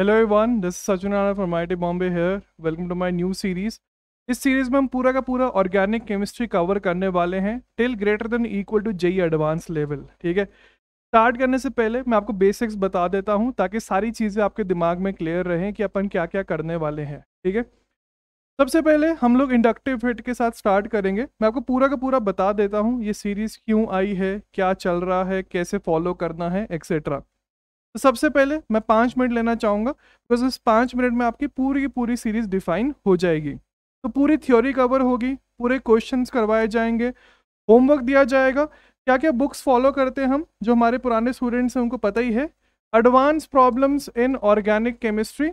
Hello everyone this Sachin Rana from IIT Bombay here welcome to my new series इस series में हम पूरा का पूरा ऑर्गेनिक केमिस्ट्री कवर करने वाले हैं till greater than equal to JEE advance level ठीक है स्टार्ट करने से पहले मैं आपको बेसिक्स बता देता हूं ताकि सारी चीज़ें आपके दिमाग में क्लियर रहें कि अपन क्या क्या करने वाले हैं ठीक है सबसे पहले हम लोग इंडक्टिव हिट के साथ स्टार्ट करेंगे मैं आपको पूरा का पूरा बता देता हूँ ये सीरीज़ क्यों आई है क्या चल रहा है कैसे फॉलो करना है एक्सेट्रा तो सबसे पहले मैं पाँच मिनट लेना चाहूँगा बिकॉज उस पाँच मिनट में आपकी पूरी की पूरी सीरीज़ डिफाइन हो जाएगी तो पूरी थ्योरी कवर होगी पूरे क्वेश्चंस करवाए जाएंगे होमवर्क दिया जाएगा क्या क्या बुक्स फॉलो करते हैं हम जो हमारे पुराने स्टूडेंट्स हैं उनको पता ही है advance problems in organic chemistry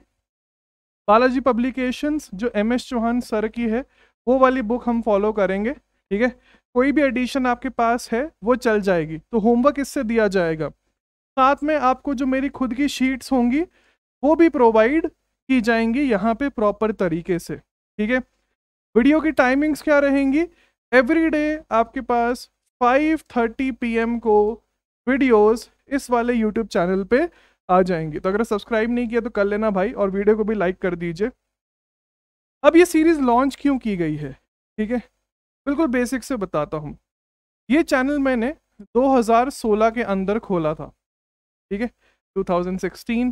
Balaji publications जो एम एस चौहान सर की है वो वाली बुक हम फॉलो करेंगे ठीक है कोई भी एडिशन आपके पास है वो चल जाएगी तो होमवर्क इससे दिया जाएगा साथ में आपको जो मेरी खुद की शीट्स होंगी वो भी प्रोवाइड की जाएंगी यहाँ पे प्रॉपर तरीके से ठीक है वीडियो की टाइमिंग्स क्या रहेंगी एवरी डे आपके पास 5:30 थर्टी को वीडियोस इस वाले यूट्यूब चैनल पे आ जाएंगे तो अगर सब्सक्राइब नहीं किया तो कर लेना भाई और वीडियो को भी लाइक कर दीजिए अब ये सीरीज़ लॉन्च क्यों की गई है ठीक है बिल्कुल बेसिक से बताता हूँ ये चैनल मैंने 2016 के अंदर खोला था ठीक है 2016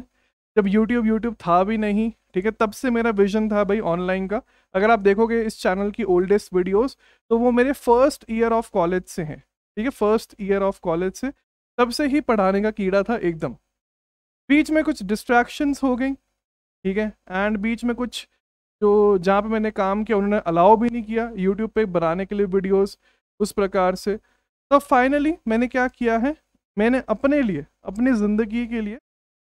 जब YouTube YouTube था भी नहीं ठीक है तब से मेरा विजन था भाई ऑनलाइन का अगर आप देखोगे इस चैनल की ओल्डेस्ट वीडियोस तो वो मेरे फर्स्ट ईयर ऑफ कॉलेज से हैं ठीक है फर्स्ट ईयर ऑफ कॉलेज से तब से ही पढ़ाने का कीड़ा था एकदम बीच में कुछ डिस्ट्रैक्शंस हो गई ठीक है एंड बीच में कुछ जो जहाँ पे मैंने काम किया उन्होंने अलाउ भी नहीं किया यूट्यूब पे बनाने के लिए वीडियोस उस प्रकार से तो फाइनली मैंने क्या किया है मैंने अपने लिए अपनी ज़िंदगी के लिए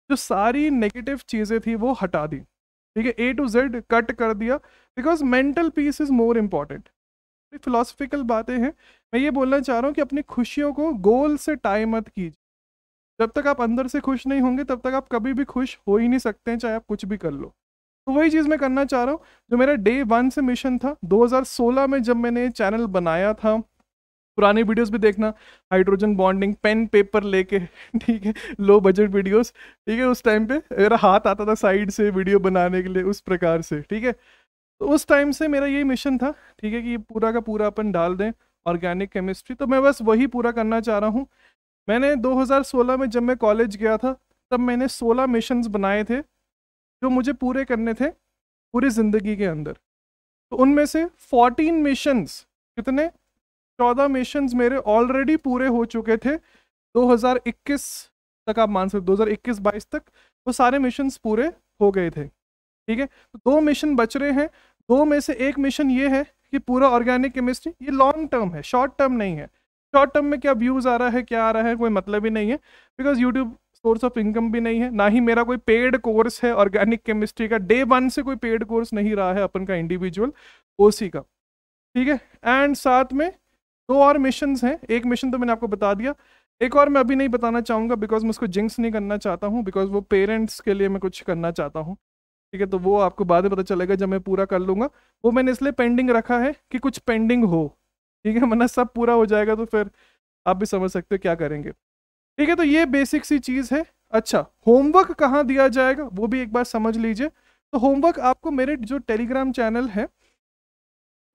जो सारी नेगेटिव चीज़ें थी वो हटा दी ठीक है ए टू जेड कट कर दिया because mental peace is more important philosophical बातें हैं मैं ये बोलना चाह रहा हूँ कि अपनी खुशियों को गोल से टाई मत कीजिए जब तक आप अंदर से खुश नहीं होंगे तब तक आप कभी भी खुश हो ही नहीं सकते हैं चाहे आप कुछ भी कर लो तो वही चीज़ मैं करना चाह रहा हूँ जो मेरा डे वन से मिशन था 2016 में जब मैंने चैनल बनाया था पुराने वीडियोस भी देखना हाइड्रोजन बॉन्डिंग पेन पेपर लेके ठीक है लो बजट वीडियोस ठीक है उस टाइम पे मेरा हाथ आता था साइड से वीडियो बनाने के लिए उस प्रकार से ठीक है तो उस टाइम से मेरा यही मिशन था ठीक है कि ये पूरा का पूरा अपन डाल दें ऑर्गेनिक केमिस्ट्री तो मैं बस वही पूरा करना चाह रहा हूँ मैंने दो में जब मैं कॉलेज गया था तब मैंने सोलह मिशन बनाए थे जो मुझे पूरे करने थे पूरी ज़िंदगी के अंदर तो उनमें से 14 मिशंस कितने चौदह मिशन मेरे ऑलरेडी पूरे हो चुके थे 2021 तक आप मान सकते 2021 बाईस तक वो सारे मिशन पूरे हो गए थे ठीक है तो दो मिशन बच रहे हैं दो में से एक मिशन ये है कि पूरा ऑर्गेनिक केमिस्ट्री ये लॉन्ग टर्म है शॉर्ट टर्म नहीं है शॉर्ट टर्म में क्या व्यूज़ आ रहा है क्या आ रहा है कोई मतलब ही नहीं है because YouTube source of income भी नहीं है ना ही मेरा कोई पेड कोर्स है ऑर्गेनिक केमिस्ट्री का डे वन से कोई पेड कोर्स नहीं रहा है अपन का इंडिविजुअल ओसी का ठीक है एंड साथ में दो और मिशन हैं एक मिशन तो मैंने आपको बता दिया एक और मैं अभी नहीं बताना चाहूँगा बिकॉज मैं उसको जिंक्स नहीं करना चाहता हूँ बिकॉज वो पेरेंट्स के लिए मैं कुछ करना चाहता हूँ ठीक है तो वो आपको बाद में पता चलेगा जब मैं पूरा कर लूँगा वो मैंने इसलिए पेंडिंग रखा है कि कुछ पेंडिंग हो ठीक है मना सब पूरा हो जाएगा तो फिर आप भी समझ सकते हो क्या करेंगे ठीक है तो ये बेसिक सी चीज़ है अच्छा होमवर्क कहाँ दिया जाएगा वो भी एक बार समझ लीजिए तो होमवर्क आपको मेरे जो टेलीग्राम चैनल है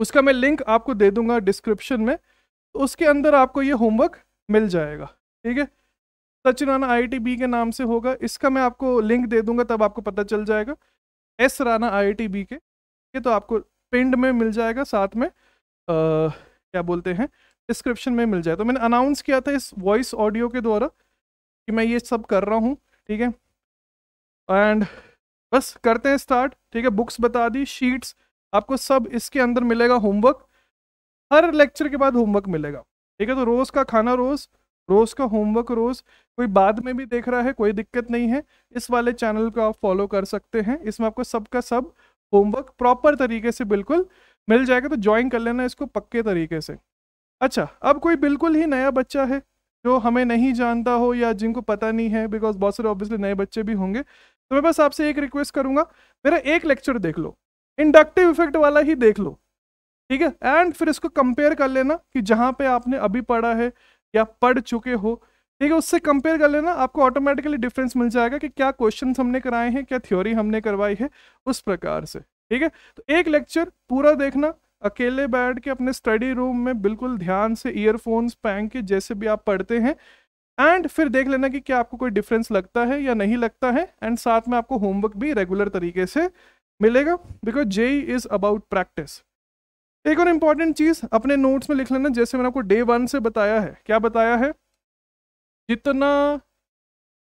उसका मैं लिंक आपको दे दूंगा डिस्क्रिप्शन में उसके अंदर आपको ये होमवर्क मिल जाएगा ठीक है सचिराना आई बी के नाम से होगा इसका मैं आपको लिंक दे दूंगा तब आपको पता चल जाएगा एस राना आई बी के ये तो आपको पिंड में मिल जाएगा साथ में आ, क्या बोलते हैं डिस्क्रिप्शन में मिल जाए तो मैंने अनाउंस किया था इस वॉइस ऑडियो के द्वारा कि मैं ये सब कर रहा हूँ ठीक है एंड बस करते हैं स्टार्ट ठीक है बुक्स बता दी शीट्स आपको सब इसके अंदर मिलेगा होमवर्क हर लेक्चर के बाद होमवर्क मिलेगा ठीक है तो रोज का खाना रोज रोज का होमवर्क रोज कोई बाद में भी देख रहा है कोई दिक्कत नहीं है इस वाले चैनल को आप फॉलो कर सकते हैं इसमें आपको सबका सब होमवर्क प्रॉपर तरीके से बिल्कुल मिल जाएगा तो ज्वाइन कर लेना इसको पक्के तरीके से अच्छा अब कोई बिल्कुल ही नया बच्चा है जो हमें नहीं जानता हो या जिनको पता नहीं है बिकॉज बहुत सारे ऑब्वियसली नए बच्चे भी होंगे तो मैं बस आपसे एक रिक्वेस्ट करूंगा मेरा एक लेक्चर देख लो इंडक्टिव इफेक्ट वाला ही देख लो ठीक है एंड फिर इसको कंपेयर कर लेना कि जहाँ पे आपने अभी पढ़ा है या पढ़ चुके हो ठीक है उससे कंपेयर कर लेना आपको ऑटोमेटिकली डिफरेंस मिल जाएगा कि क्या क्वेश्चन हमने कराए हैं क्या थ्योरी हमने करवाई है उस प्रकार से ठीक है तो एक लेक्चर पूरा देखना अकेले बैठ के अपने स्टडी रूम में बिल्कुल ध्यान से ईयरफोन्स पहन के जैसे भी आप पढ़ते हैं एंड फिर देख लेना कि क्या आपको कोई डिफरेंस लगता है या नहीं लगता है एंड साथ में आपको होमवर्क भी रेगुलर तरीके से मिलेगा because JEE is about practice एक और इम्पॉर्टेंट चीज़ अपने नोट्स में लिख लेना जैसे मैंने आपको डे वन से बताया है क्या बताया है जितना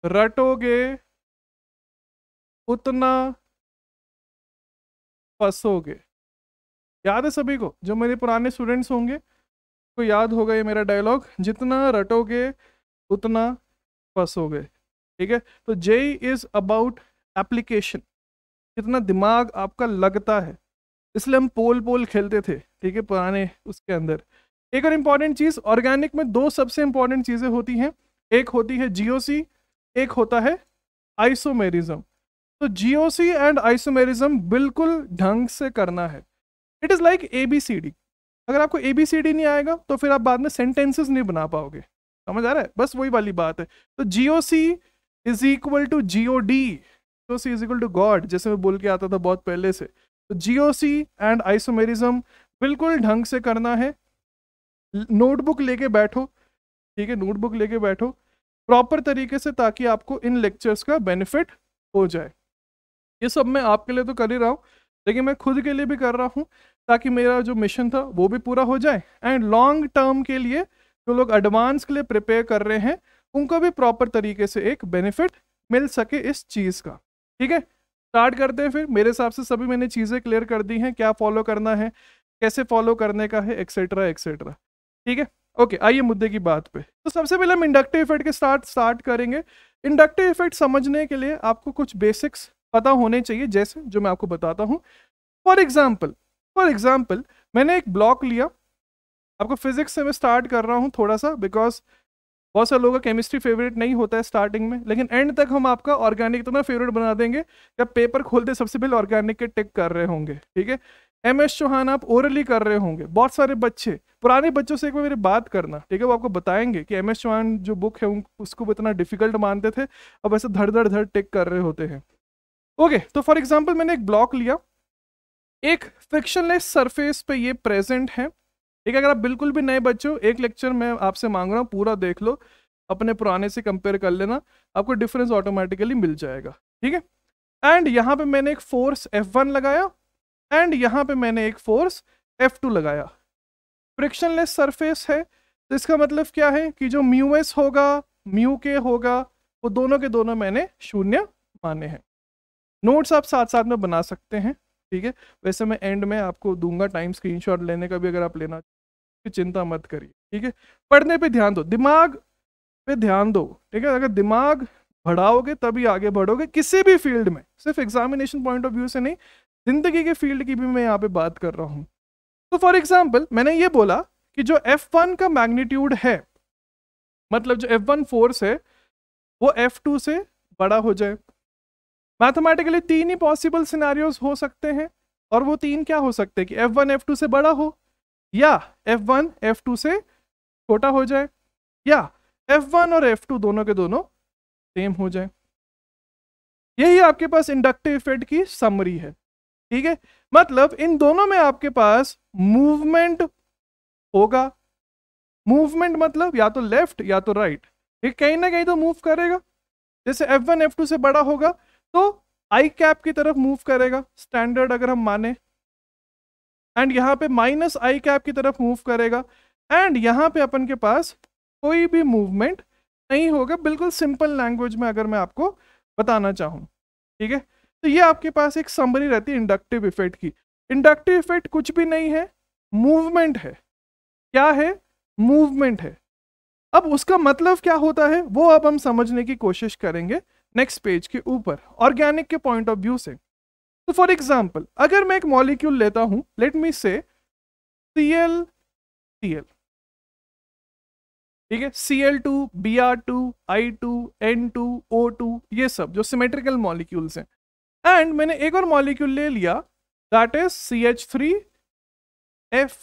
रटोगे उतना फसोगे याद है सभी को जो मेरे पुराने स्टूडेंट्स होंगे को याद होगा ये मेरा डायलॉग जितना रटोगे उतना फसोगे ठीक है तो जे इज़ अबाउट एप्लीकेशन कितना दिमाग आपका लगता है इसलिए हम पोल पोल खेलते थे ठीक है पुराने उसके अंदर एक और इम्पॉर्टेंट चीज़ ऑर्गेनिक में दो सबसे इम्पॉर्टेंट चीज़ें होती हैं एक होती है जीओसी एक होता है आइसोमेरिज्म तो जीओसी एंड आइसोमेरिज्म बिल्कुल ढंग से करना है it is like A B C D अगर आपको ए बी सी डी नहीं आएगा तो फिर आप बाद में सेंटेंसेस नहीं बना पाओगे समझ आ रहा है बस वही वाली बात है तो जियो सी इज इक्वल टू जियो डी जियो C is equal to God जैसे मैं बोल के आता था बहुत पहले से तो जीओसी एंड आइसोमेरिज्म बिल्कुल ढंग से करना है नोटबुक लेके बैठो ठीक है नोटबुक लेके बैठो प्रॉपर तरीके से ताकि आपको इन लेक्चर्स का बेनिफिट हो जाए ये सब मैं आपके लिए तो कर ही रहा हूँ लेकिन मैं खुद के लिए भी कर रहा हूँ ताकि मेरा जो मिशन था वो भी पूरा हो जाए एंड लॉन्ग टर्म के लिए जो लोग एडवांस के लिए प्रिपेयर कर रहे हैं उनको भी प्रॉपर तरीके से एक बेनिफिट मिल सके इस चीज़ का ठीक है स्टार्ट करते हैं फिर मेरे हिसाब से सभी मैंने चीज़ें क्लियर कर दी हैं क्या फॉलो करना है कैसे फॉलो करने का है एक्सेट्रा एक्सेट्रा ठीक है ओके आइए मुद्दे की बात पे तो सबसे पहले हम इंडक्टिव इफेक्ट के स्टार्ट स्टार्ट करेंगे इंडक्टिव इफेक्ट समझने के लिए आपको कुछ बेसिक्स पता होने चाहिए जैसे जो मैं आपको बताता हूँ फॉर एग्जाम्पल फॉर एग्जाम्पल मैंने एक ब्लॉक लिया आपको फिजिक्स से मैं स्टार्ट कर रहा हूँ थोड़ा सा बिकॉज बहुत सारे लोगों का केमिस्ट्री फेवरेट नहीं होता है स्टार्टिंग में लेकिन एंड तक हम आपका ऑर्गेनिक इतना फेवरेट बना देंगे जब पेपर खोलते सबसे पहले ऑर्गेनिक के टिक कर रहे होंगे ठीक है एम एस चौहान आप ओरली कर रहे होंगे बहुत सारे बच्चे पुराने बच्चों से एक बार मेरी बात करना ठीक है वो आपको बताएंगे कि एम एस चौहान जो बुक है उसको इतना डिफिकल्ट मानते थे अब ऐसे धड़ धड़ धड़ टिक कर रहे होते हैं ओके तो फॉर एग्जाम्पल मैंने एक ब्लॉक लिया एक फ्रिक्शनलेस सरफेस पे ये प्रेजेंट है ठीक है अगर आप बिल्कुल भी नए बच्चे हो एक लेक्चर मैं आपसे मांग रहा हूँ पूरा देख लो अपने पुराने से कंपेयर कर लेना आपको डिफरेंस ऑटोमेटिकली मिल जाएगा ठीक है एंड यहाँ पे मैंने एक फोर्स एफ वन लगाया एंड यहाँ पे मैंने एक फोर्स एफ टू लगाया फ्रिक्शनलेस सरफेस है तो इसका मतलब क्या है कि जो म्यू एस होगा म्यू के होगा वो दोनों के दोनों मैंने शून्य माने हैं नोट्स आप साथ साथ में बना सकते हैं ठीक है वैसे मैं एंड में आपको दूंगा टाइम स्क्रीनशॉट लेने का भी अगर आप लेना तो चिंता मत करिए ठीक है पढ़ने पे ध्यान दो दिमाग पे ध्यान दो ठीक है अगर दिमाग बढ़ाओगे तभी आगे बढ़ोगे किसी भी फील्ड में सिर्फ एग्जामिनेशन पॉइंट ऑफ व्यू से नहीं जिंदगी के फील्ड की भी मैं यहाँ पे बात कर रहा हूँ तो फॉर एग्जाम्पल मैंने ये बोला कि जो एफ वन का मैग्नीट्यूड है मतलब जो एफ वन फोर्स है वो एफ टू से बड़ा हो जाए मैथमेटिकली तीन ही पॉसिबल सिनारियोज हो सकते हैं और वो तीन क्या हो सकते हैं कि एफ वन एफ टू से बड़ा हो या एफ वन एफ टू से छोटा हो जाए या एफ वन और एफ टू दोनों के दोनों सेम हो जाए यही आपके पास इंडक्टिव इफेक्ट की समरी है ठीक है मतलब इन दोनों में आपके पास मूवमेंट होगा मूवमेंट मतलब या तो लेफ्ट या तो राइट right. ये कहीं ना कहीं तो मूव करेगा जैसे F1 F2 से बड़ा होगा तो आई कैप की तरफ मूव करेगा स्टैंडर्ड अगर हम माने एंड यहाँ पे माइनस आई कैप की तरफ मूव करेगा एंड यहाँ पे अपन के पास कोई भी मूवमेंट नहीं होगा बिल्कुल सिंपल लैंग्वेज में अगर मैं आपको बताना चाहूँ ठीक है तो ये आपके पास एक समरी रहती है इंडक्टिव इफेक्ट की इंडक्टिव इफेक्ट कुछ भी नहीं है मूवमेंट है क्या है मूवमेंट है अब उसका मतलब क्या होता है वो अब हम समझने की कोशिश करेंगे नेक्स्ट पेज के ऊपर ऑर्गेनिक के पॉइंट ऑफ व्यू से तो फॉर एग्जाम्पल अगर मैं एक मॉलिक्यूल लेता हूं लेट मी से सी एल सी एल ठीक है C L two B R two I two N two O two ये सब जो सिमेट्रिकल मॉलिक्यूल्स हैं एंड मैंने एक और मॉलिक्यूल ले लिया that is C H three F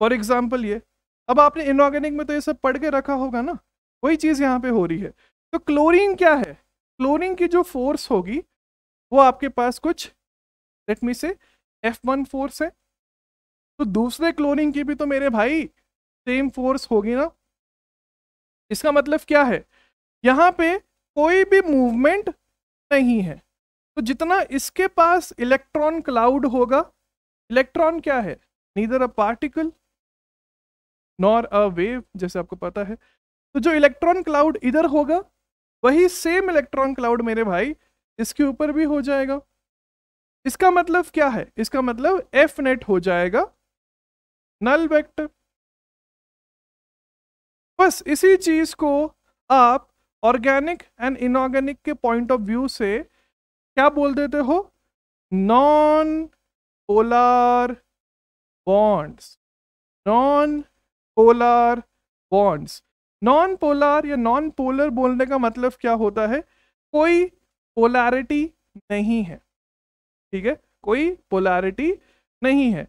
for example ये अब आपने इनऑर्गेनिक में तो ये सब पढ़ के रखा होगा ना वही चीज़ यहाँ पे हो रही है तो क्लोरीन क्या है क्लोरीन की जो फोर्स होगी वो आपके पास कुछ लेट मी से एफ वन फोर्स है तो दूसरे क्लोरीन की भी तो मेरे भाई सेम फोर्स होगी ना इसका मतलब क्या है यहाँ पे कोई भी मूवमेंट नहीं है तो जितना इसके पास इलेक्ट्रॉन क्लाउड होगा इलेक्ट्रॉन क्या है neither a particle nor a wave जैसे आपको पता है तो जो इलेक्ट्रॉन क्लाउड इधर होगा वही सेम इलेक्ट्रॉन क्लाउड मेरे भाई इसके ऊपर भी हो जाएगा इसका मतलब क्या है इसका मतलब एफ नेट हो जाएगा नल वेक्टर बस इसी चीज को आप ऑर्गेनिक एंड इनऑर्गेनिक के पॉइंट ऑफ व्यू से क्या बोल देते हो non polar bonds non polar bonds non polar या नॉन पोलर बोलने का मतलब क्या होता है कोई पोलैरिटी नहीं है ठीक है कोई पोलैरिटी नहीं है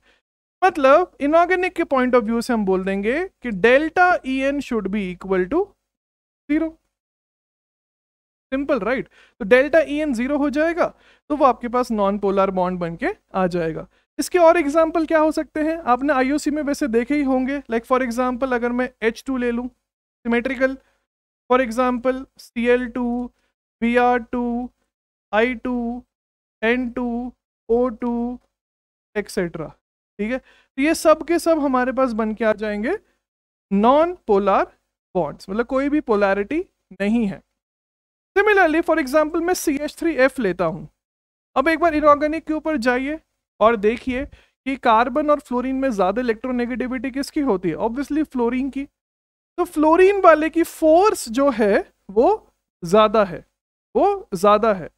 मतलब इनऑर्गेनिक के पॉइंट ऑफ व्यू से हम बोल देंगे कि delta E N should be equal to zero simple right तो डेल्टा ई एन जीरो हो जाएगा तो वो आपके पास नॉन पोलर बॉन्ड बन के आ जाएगा इसके और एग्जाम्पल क्या हो सकते हैं आपने आईओसी में वैसे देखे ही होंगे लाइक फॉर एग्जाम्पल अगर मैं एच टू ले लूँ symmetrical for example cl2 br2 i2 n2 o2 etcetera ठीक है तो ये सब के सब हमारे पास बन के आ जाएंगे नॉन पोलार बॉन्ड्स मतलब कोई भी पोलैरिटी नहीं है सिमिलरली फॉर एग्जांपल मैं सी एच थ्री एफ लेता हूँ अब एक बार इनऑर्गेनिक के ऊपर जाइए और देखिए कि कार्बन और फ्लोरीन में ज़्यादा इलेक्ट्रोनेगेटिविटी किसकी होती है ऑब्वियसली फ्लोरीन की तो फ्लोरीन वाले की फोर्स जो है वो ज़्यादा है वो ज़्यादा है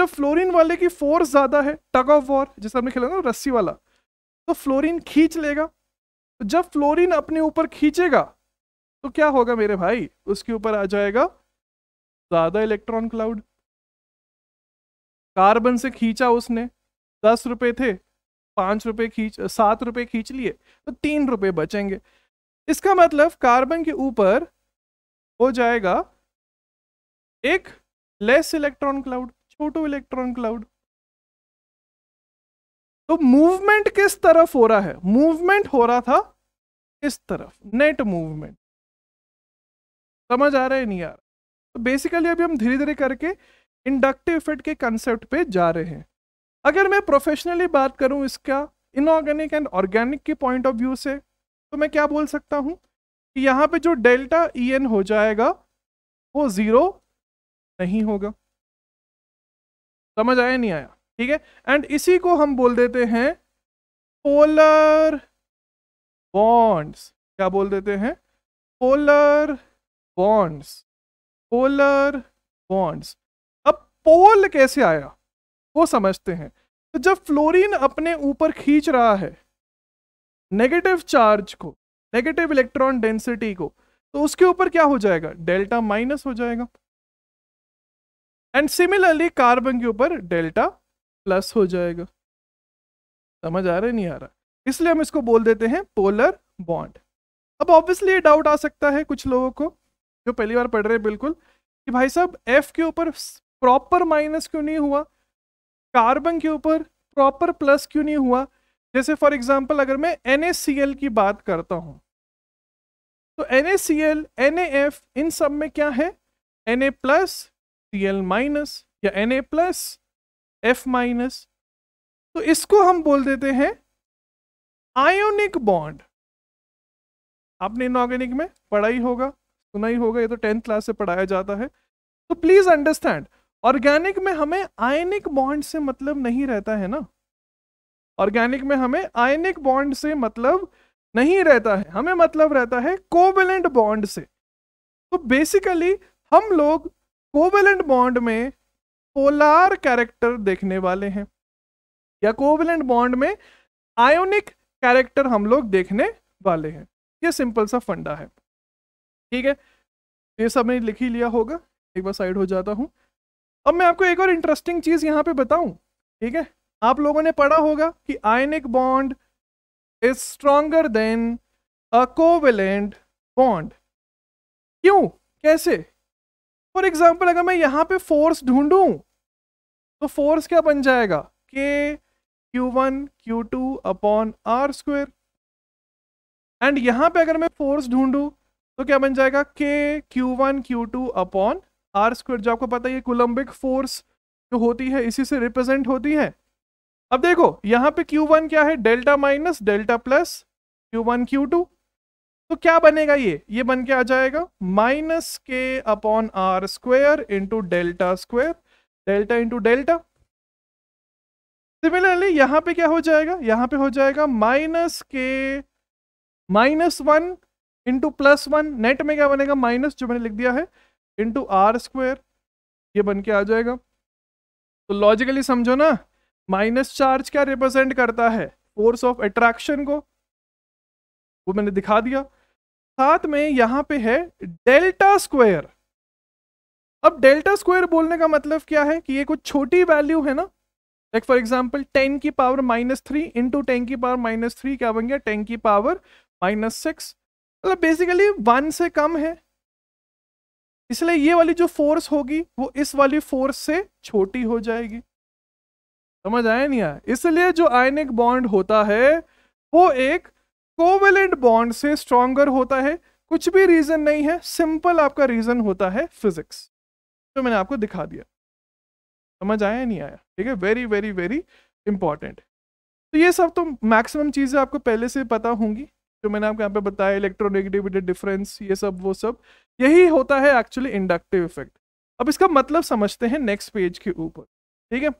जब फ्लोरीन वाले की फोर्स ज़्यादा है टग ऑफ वॉर जैसे हमने खेला ना रस्सी वाला तो फ्लोरीन खींच लेगा तो जब फ्लोरीन अपने ऊपर खींचेगा तो क्या होगा मेरे भाई उसके ऊपर आ जाएगा ज़्यादा इलेक्ट्रॉन क्लाउड कार्बन से खींचा उसने दस रुपए थे पांच रुपये खींच सात रुपये खींच लिए तो तीन रुपए बचेंगे इसका मतलब कार्बन के ऊपर हो जाएगा एक लेस इलेक्ट्रॉन क्लाउड छोटो इलेक्ट्रॉन क्लाउड तो मूवमेंट किस तरफ हो रहा है मूवमेंट हो रहा था इस तरफ नेट मूवमेंट समझ आ रहा है नहीं आ रहा तो बेसिकली अभी हम धीरे धीरे करके इंडक्टिव इफेक्ट के कंसेप्ट पे जा रहे हैं अगर मैं प्रोफेशनली बात करूं इसका इनऑर्गेनिक एंड ऑर्गेनिक के पॉइंट ऑफ व्यू से तो मैं क्या बोल सकता हूँ कि यहाँ पे जो डेल्टा ई e एन हो जाएगा वो ज़ीरो नहीं होगा समझ आया नहीं आया ठीक है एंड इसी को हम बोल देते हैं पोलर बॉन्ड्स क्या बोल देते हैं पोलर बॉन्ड्स पोलर बॉन्ड्स अब पोल कैसे आया वो समझते हैं तो जब फ्लोरीन अपने ऊपर खींच रहा है नेगेटिव चार्ज को नेगेटिव इलेक्ट्रॉन डेंसिटी को तो उसके ऊपर क्या हो जाएगा डेल्टा माइनस हो जाएगा एंड सिमिलरली कार्बन के ऊपर डेल्टा प्लस हो जाएगा समझ आ रहा है नहीं आ रहा इसलिए हम इसको बोल देते हैं पोलर बॉन्ड अब ऑब्वियसली डाउट आ सकता है कुछ लोगों को जो पहली बार पढ़ रहे हैं बिल्कुल कि भाई साहब एफ के ऊपर प्रॉपर माइनस क्यों नहीं हुआ कार्बन के ऊपर प्रॉपर प्लस क्यों नहीं हुआ जैसे फॉर एग्जाम्पल अगर मैं एन की बात करता हूँ तो एन एन इन सब में क्या है N A plus C L minus या N A plus F minus तो इसको हम बोल देते हैं आयोनिक बॉन्ड आपने इनऑर्गेनिक में पढ़ा ही होगा सुना ही होगा ये तो टेंथ क्लास से पढ़ाया जाता है तो प्लीज अंडरस्टैंड ऑर्गेनिक में हमें आयनिक बॉन्ड से मतलब नहीं रहता है ना ऑर्गेनिक में हमें आयनिक बॉन्ड से मतलब नहीं रहता है हमें मतलब रहता है कोवेलेंट बॉन्ड से तो बेसिकली हम लोग कोवेलेंट बॉन्ड में पोलार कैरेक्टर देखने वाले हैं या कोवेलेंट बॉन्ड में आयोनिक कैरेक्टर हम लोग देखने वाले हैं ये सिंपल सा फंडा है ठीक है ये सब मैंने लिख ही लिया होगा एक बार साइड हो जाता हूँ अब मैं आपको एक और इंटरेस्टिंग चीज़ यहाँ पे बताऊँ ठीक है आप लोगों ने पढ़ा होगा कि ionic bond is stronger than a covalent bond क्यों कैसे फॉर एग्जाम्पल अगर मैं यहाँ पे फोर्स ढूंढू तो फोर्स क्या बन जाएगा K Q one Q two upon R square and यहाँ पे अगर मैं फोर्स ढूंढू तो क्या बन जाएगा K Q one Q two upon R square जो आपको पता है ये कोलम्बिक फोर्स जो होती है इसी से रिप्रेजेंट होती है अब देखो यहां पे Q1 क्या है delta minus delta plus Q1 Q2 तो क्या बनेगा ये ये बन के आ जाएगा minus K upon R square into delta square delta into delta similarly यहां पे क्या हो जाएगा यहां पे हो जाएगा minus K minus one into plus one net में क्या बनेगा माइनस जो मैंने लिख दिया है इंटू आर स्क्वेयर ये बन के आ जाएगा तो लॉजिकली समझो ना माइनस चार्ज क्या रिप्रेजेंट करता है फोर्स ऑफ अट्रैक्शन को वो मैंने दिखा दिया साथ में यहां पे है डेल्टा स्क्वायर अब डेल्टा स्क्वायर बोलने का मतलब क्या है कि ये कुछ छोटी वैल्यू है ना लाइक फॉर एग्जाम्पल टेन की power minus three into ten की पावर माइनस थ्री क्या बन गया टेन की पावर माइनस सिक्स मतलब बेसिकली वन से कम है इसलिए ये वाली जो फोर्स होगी वो इस वाली फोर्स से छोटी हो जाएगी समझ आया नहीं आया इसलिए जो आयनिक बॉन्ड होता है वो एक कोवेलेंट बॉन्ड से स्ट्रॉन्गर होता है कुछ भी रीजन नहीं है सिंपल आपका रीजन होता है फिजिक्स तो मैंने आपको दिखा दिया समझ आया नहीं आया ठीक है वेरी वेरी वेरी इंपॉर्टेंट तो ये सब तो मैक्सिमम चीज़ें आपको पहले से पता होंगी जो मैंने आपको यहाँ पे बताया इलेक्ट्रोनेगेटिविटी डिफरेंस ये सब वो सब यही होता है एक्चुअली इंडक्टिव इफेक्ट अब इसका मतलब समझते हैं नेक्स्ट पेज के ऊपर ठीक है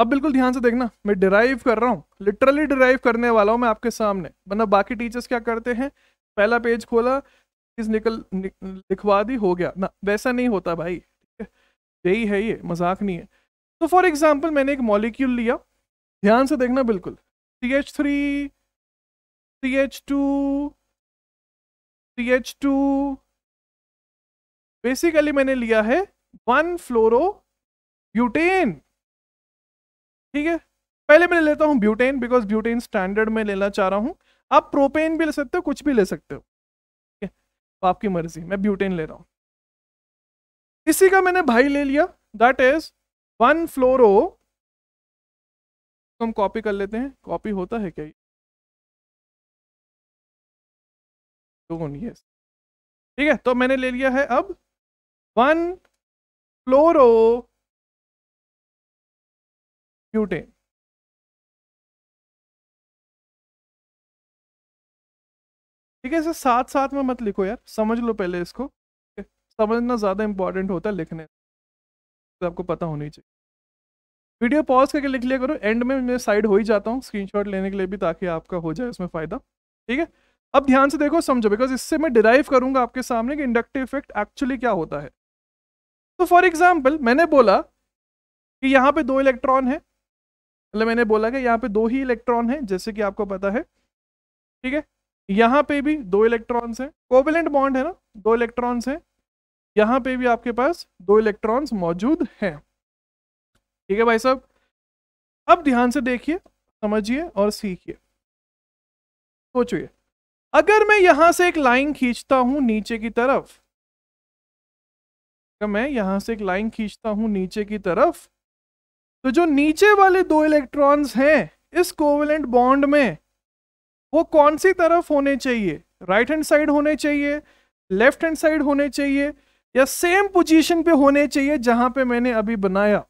अब बिल्कुल ध्यान से देखना मैं डिराइव कर रहा हूँ लिटरली डिराइव करने वाला हूँ मैं आपके सामने वरना बाकी टीचर्स क्या करते हैं पहला पेज खोला चीज़ निकल लिखवा दी हो गया ना वैसा नहीं होता भाई ठीक है यही है ये मजाक नहीं है तो फॉर एग्जाम्पल मैंने एक मॉलिक्यूल लिया ध्यान से देखना बिल्कुल C H three C H two C H two basically मैंने लिया है वन फ्लोरो ब्यूटेन ठीक है पहले मैं ले लेता हूँ ब्यूटेन बिकॉज ब्यूटेन स्टैंडर्ड में लेना चाह रहा हूँ आप प्रोपेन भी ले सकते हो कुछ भी ले सकते हो ठीक है तो आपकी मर्जी मैं ब्यूटेन ले रहा हूँ इसी का मैंने भाई ले लिया दैट इज वन फ्लोरो हम कॉपी कर लेते हैं कॉपी होता है क्या ये ठीक है तो मैंने ले लिया है अब वन फ्लोरो Qtane. ठीक है इसे साथ साथ में मत लिखो यार समझ लो पहले इसको समझना ज़्यादा इंपॉर्टेंट होता है लिखने तो आपको पता होनी चाहिए वीडियो पॉज करके लिख लिया करो एंड में मैं साइड हो ही जाता हूँ स्क्रीनशॉट लेने के लिए भी ताकि आपका हो जाए उसमें फ़ायदा ठीक है अब ध्यान से देखो समझो बिकॉज इससे मैं डिराइव करूंगा आपके सामने कि इंडक्टिव इफेक्ट एक्चुअली क्या होता है तो फॉर एग्जाम्पल मैंने बोला कि यहाँ पे दो इलेक्ट्रॉन है मतलब मैंने बोला कि यहाँ पे दो ही इलेक्ट्रॉन है जैसे कि आपको पता है ठीक है यहाँ पे भी दो इलेक्ट्रॉन्स हैं कोवेलेंट बॉन्ड है ना दो इलेक्ट्रॉन्स हैं यहाँ पे भी आपके पास दो इलेक्ट्रॉन्स मौजूद हैं ठीक है भाई साहब अब ध्यान से देखिए समझिए और सीखिए सोचिए अगर मैं यहां से एक लाइन खींचता हूं नीचे की तरफ अगर मैं यहां से एक लाइन खींचता हूं नीचे की तरफ तो जो नीचे वाले दो इलेक्ट्रॉन्स हैं इस कोवेलेंट बॉन्ड में वो कौन सी तरफ होने चाहिए राइट हैंड साइड होने चाहिए लेफ्ट हैंड साइड होने चाहिए या सेम पोजीशन पे होने चाहिए जहां पे मैंने अभी बनाया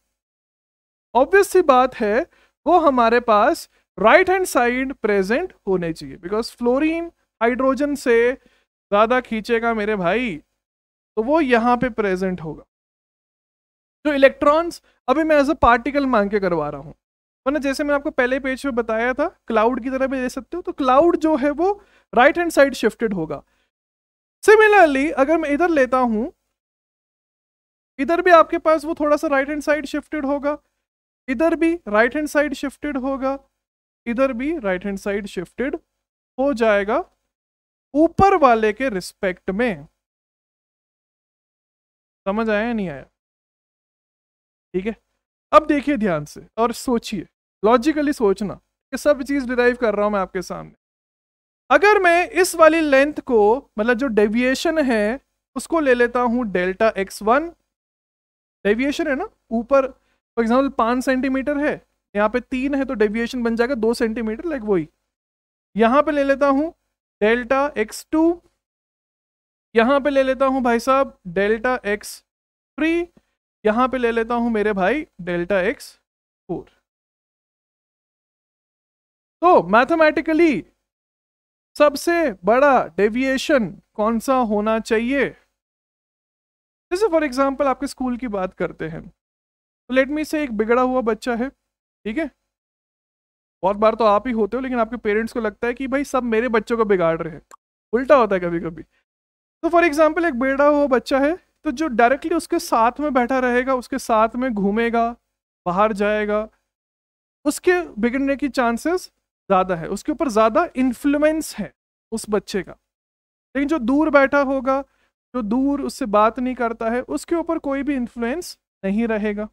ऑब्वियस सी बात है वो हमारे पास राइट हैंड साइड प्रेजेंट होने चाहिए बिकॉज फ्लोरीन हाइड्रोजन से ज़्यादा खींचेगा मेरे भाई तो वो यहाँ पे प्रेजेंट होगा जो इलेक्ट्रॉन्स अभी मैं एज अ पार्टिकल मांग के करवा रहा हूँ वरना जैसे मैंने आपको पहले पेज पर बताया था क्लाउड की तरह भी दे सकते हो तो क्लाउड जो है वो राइट हैंड साइड शिफ्टेड होगा सिमिलरली अगर मैं इधर लेता हूँ इधर भी आपके पास वो थोड़ा सा राइट हैंड साइड शिफ्टेड होगा इधर भी राइट हैंड साइड शिफ्टेड होगा इधर भी राइट हैंड साइड शिफ्टेड हो जाएगा ऊपर वाले के रिस्पेक्ट में समझ आया नहीं आया ठीक है अब देखिए ध्यान से और सोचिए लॉजिकली सोचना कि सब चीज़ डिराइव कर रहा हूं मैं आपके सामने अगर मैं इस वाली लेंथ को मतलब जो डेविएशन है उसको ले लेता हूं डेल्टा एक्स वन डेविएशन है ना ऊपर फॉर एग्जाम्पल पांच सेंटीमीटर है यहाँ पे तीन है तो डेविएशन बन जाएगा दो सेंटीमीटर लाइक वही यहां पे ले लेता हूं डेल्टा एक्स टू यहां पे ले लेता हूं भाई साहब डेल्टा एक्स थ्री यहां पे ले लेता हूं मेरे भाई डेल्टा एक्स फोर तो मैथमेटिकली सबसे बड़ा डेविएशन कौन सा होना चाहिए जैसे फॉर एग्जाम्पल आपके स्कूल की बात करते हैं तो लेट मी से एक बिगड़ा हुआ बच्चा है ठीक है बहुत बार तो आप ही होते हो लेकिन आपके पेरेंट्स को लगता है कि भाई सब मेरे बच्चों को बिगाड़ रहे हैं उल्टा होता है कभी कभी तो फॉर एग्जाम्पल एक बिगड़ा हुआ बच्चा है तो जो डायरेक्टली उसके साथ में बैठा रहेगा उसके साथ में घूमेगा बाहर जाएगा उसके बिगड़ने की चांसेस ज़्यादा है उसके ऊपर ज़्यादा इन्फ्लुएंस है उस बच्चे का लेकिन जो दूर बैठा होगा जो दूर उससे बात नहीं करता है उसके ऊपर कोई भी इन्फ्लुएंस नहीं रहेगा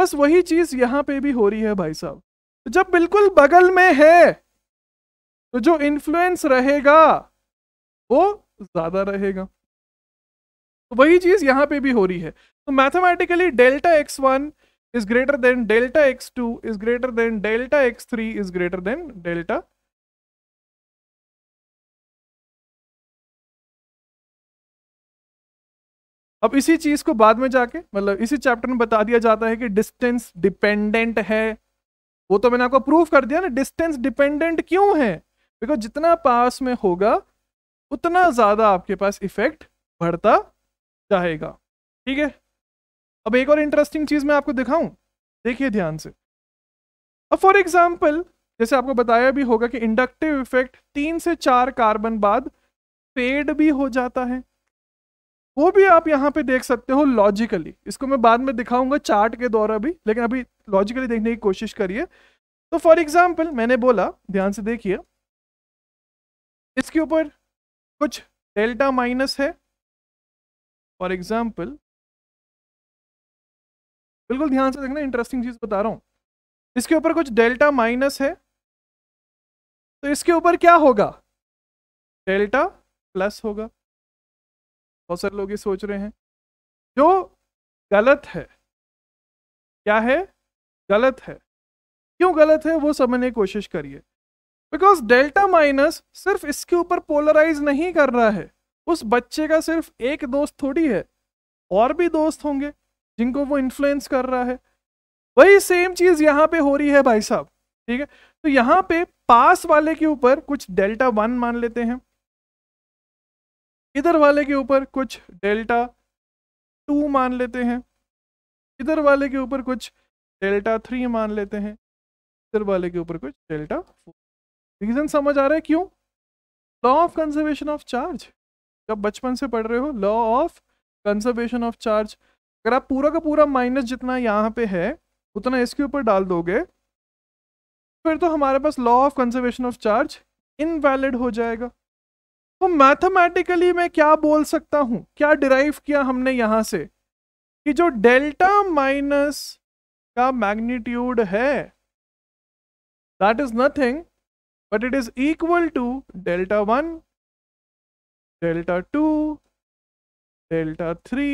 बस वही चीज़ यहाँ पे भी हो रही है भाई साहब तो जब बिल्कुल बगल में है तो जो इन्फ्लुएंस रहेगा वो ज़्यादा रहेगा तो वही चीज़ यहाँ पे भी हो रही है तो mathematically delta X one is greater than delta X two is greater than delta X three is greater than delta अब इसी चीज को बाद में जाके मतलब इसी चैप्टर में बता दिया जाता है कि डिस्टेंस डिपेंडेंट है वो तो मैंने आपको प्रूव कर दिया ना डिस्टेंस डिपेंडेंट क्यों है बिकॉज जितना पास में होगा उतना ज्यादा आपके पास इफेक्ट बढ़ता जाएगा ठीक है अब एक और इंटरेस्टिंग चीज़ मैं आपको दिखाऊं देखिए ध्यान से अब फॉर एग्जाम्पल जैसे आपको बताया भी होगा कि इंडक्टिव इफेक्ट तीन से चार कार्बन बाद फेड भी हो जाता है वो भी आप यहाँ पे देख सकते हो लॉजिकली इसको मैं बाद में दिखाऊंगा चार्ट के द्वारा भी लेकिन अभी लॉजिकली देखने की कोशिश करिए तो फॉर एग्जाम्पल मैंने बोला ध्यान से देखिए इसके ऊपर कुछ डेल्टा माइनस है फॉर एग्जाम्पल बिल्कुल ध्यान से देखना इंटरेस्टिंग चीज बता रहा हूं इसके ऊपर कुछ डेल्टा माइनस है तो इसके ऊपर क्या होगा डेल्टा प्लस होगा बहुत सारे लोग ये सोच रहे हैं जो गलत है क्या है गलत है क्यों गलत है वो समझने की कोशिश करिए बिकॉज डेल्टा माइनस सिर्फ इसके ऊपर पोलराइज नहीं कर रहा है उस बच्चे का सिर्फ एक दोस्त थोड़ी है और भी दोस्त होंगे जिनको वो इन्फ्लुएंस कर रहा है वही सेम चीज़ यहाँ पे हो रही है भाई साहब ठीक है तो यहाँ पे पास वाले के ऊपर कुछ डेल्टा वन मान लेते हैं इधर वाले के ऊपर कुछ डेल्टा टू मान लेते हैं इधर वाले के ऊपर कुछ डेल्टा थ्री मान लेते हैं इधर वाले के ऊपर कुछ डेल्टा फोर रीज़न समझ आ रहा है क्यों law of conservation of charge जब बचपन से पढ़ रहे हो law of conservation of charge अगर आप पूरा का पूरा माइनस जितना यहाँ पे है उतना इसके ऊपर डाल दोगे फिर तो हमारे पास law of conservation of charge invalid हो जाएगा तो मैथमेटिकली मैं क्या बोल सकता हूँ क्या डिराइव किया हमने यहाँ से कि जो डेल्टा माइनस का मैग्नीट्यूड है that is nothing but it is equal to delta one delta two delta three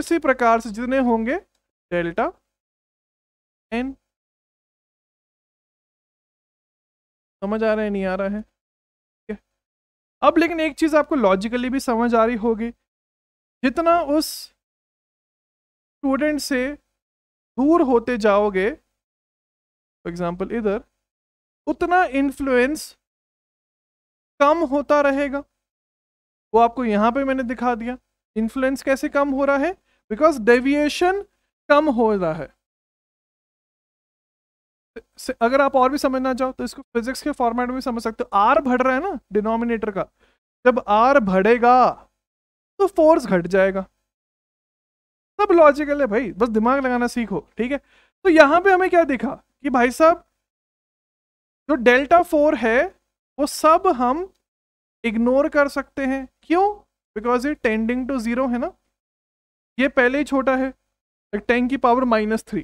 इसी प्रकार से जितने होंगे डेल्टा एन समझ आ रहा है नहीं आ रहा है ठीक है अब लेकिन एक चीज़ आपको लॉजिकली भी समझ आ रही होगी जितना उस स्टूडेंट से दूर होते जाओगे फॉर एग्जांपल इधर उतना इन्फ्लुएंस कम होता रहेगा वो आपको यहां पे मैंने दिखा दिया इन्फ्लुएंस कैसे कम हो रहा है बिकॉज डेविएशन कम हो रहा है से अगर आप और भी समझना चाहो तो इसको फिजिक्स के फॉर्मेट में भी समझ सकते हो आर बढ़ रहा है ना डिनोमिनेटर का जब आर बढ़ेगा तो फोर्स घट जाएगा सब लॉजिकल है भाई बस दिमाग लगाना सीखो ठीक है तो यहां पे हमें क्या दिखा कि भाई साहब जो डेल्टा फोर है वो सब हम इग्नोर कर सकते हैं क्यों बिकॉज ये टेंडिंग टू ज़ीरो है ना ये पहले ही छोटा है एक टेन की पावर माइनस थ्री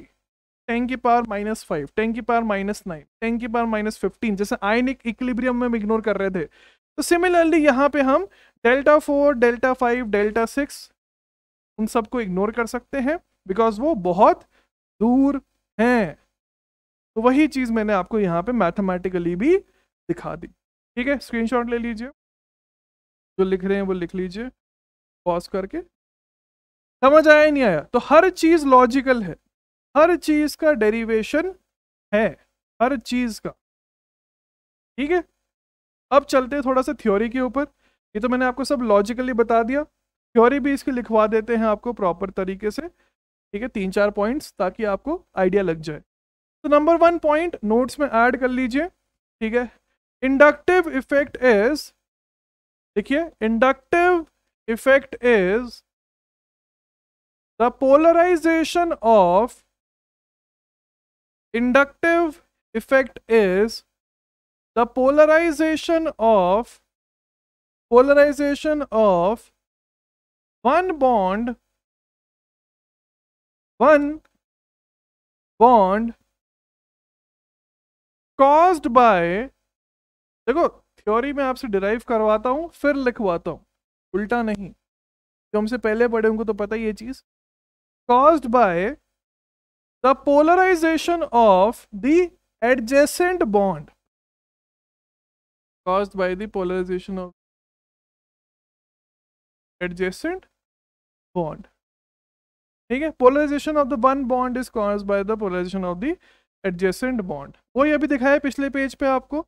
टेन की पावर माइनस फाइव टेन की पावर माइनस नाइन टेन की पावर माइनस फिफ्टीन जैसे आयन एक इक्लिब्रियम में हम इग्नोर कर रहे थे तो सिमिलरली यहाँ पे हम delta four delta five delta six उन सबको इग्नोर कर सकते हैं बिकॉज वो बहुत दूर हैं तो वही चीज़ मैंने आपको यहाँ पे मैथमेटिकली भी दिखा दी ठीक है स्क्रीनशॉट ले लीजिए जो लिख रहे हैं वो लिख लीजिए पॉज करके समझ आया नहीं आया तो हर चीज लॉजिकल है हर चीज का डेरिवेशन है हर चीज का ठीक है अब चलते हैं थोड़ा सा थ्योरी के ऊपर ये तो मैंने आपको सब लॉजिकली बता दिया थ्योरी भी इसकी लिखवा देते हैं आपको प्रॉपर तरीके से ठीक है तीन चार पॉइंट्स ताकि आपको आइडिया लग जाए तो नंबर वन पॉइंट नोट्स में ऐड कर लीजिए ठीक है inductive effect is देखिए inductive effect is the polarization of inductive effect is the polarization of polarization of one bond one bond caused by देखो थ्योरी में आपसे डिराइव करवाता हूँ फिर लिखवाता हूँ उल्टा नहीं जो हमसे पहले पढ़े उनको तो पता ही ये चीज caused by the polarization of the adjacent bond cause by the polarization of adjacent bond ठीक है polarization of the one bond is cause by the polarization of the adjacent bond वही अभी दिखाया पिछले पेज पे आपको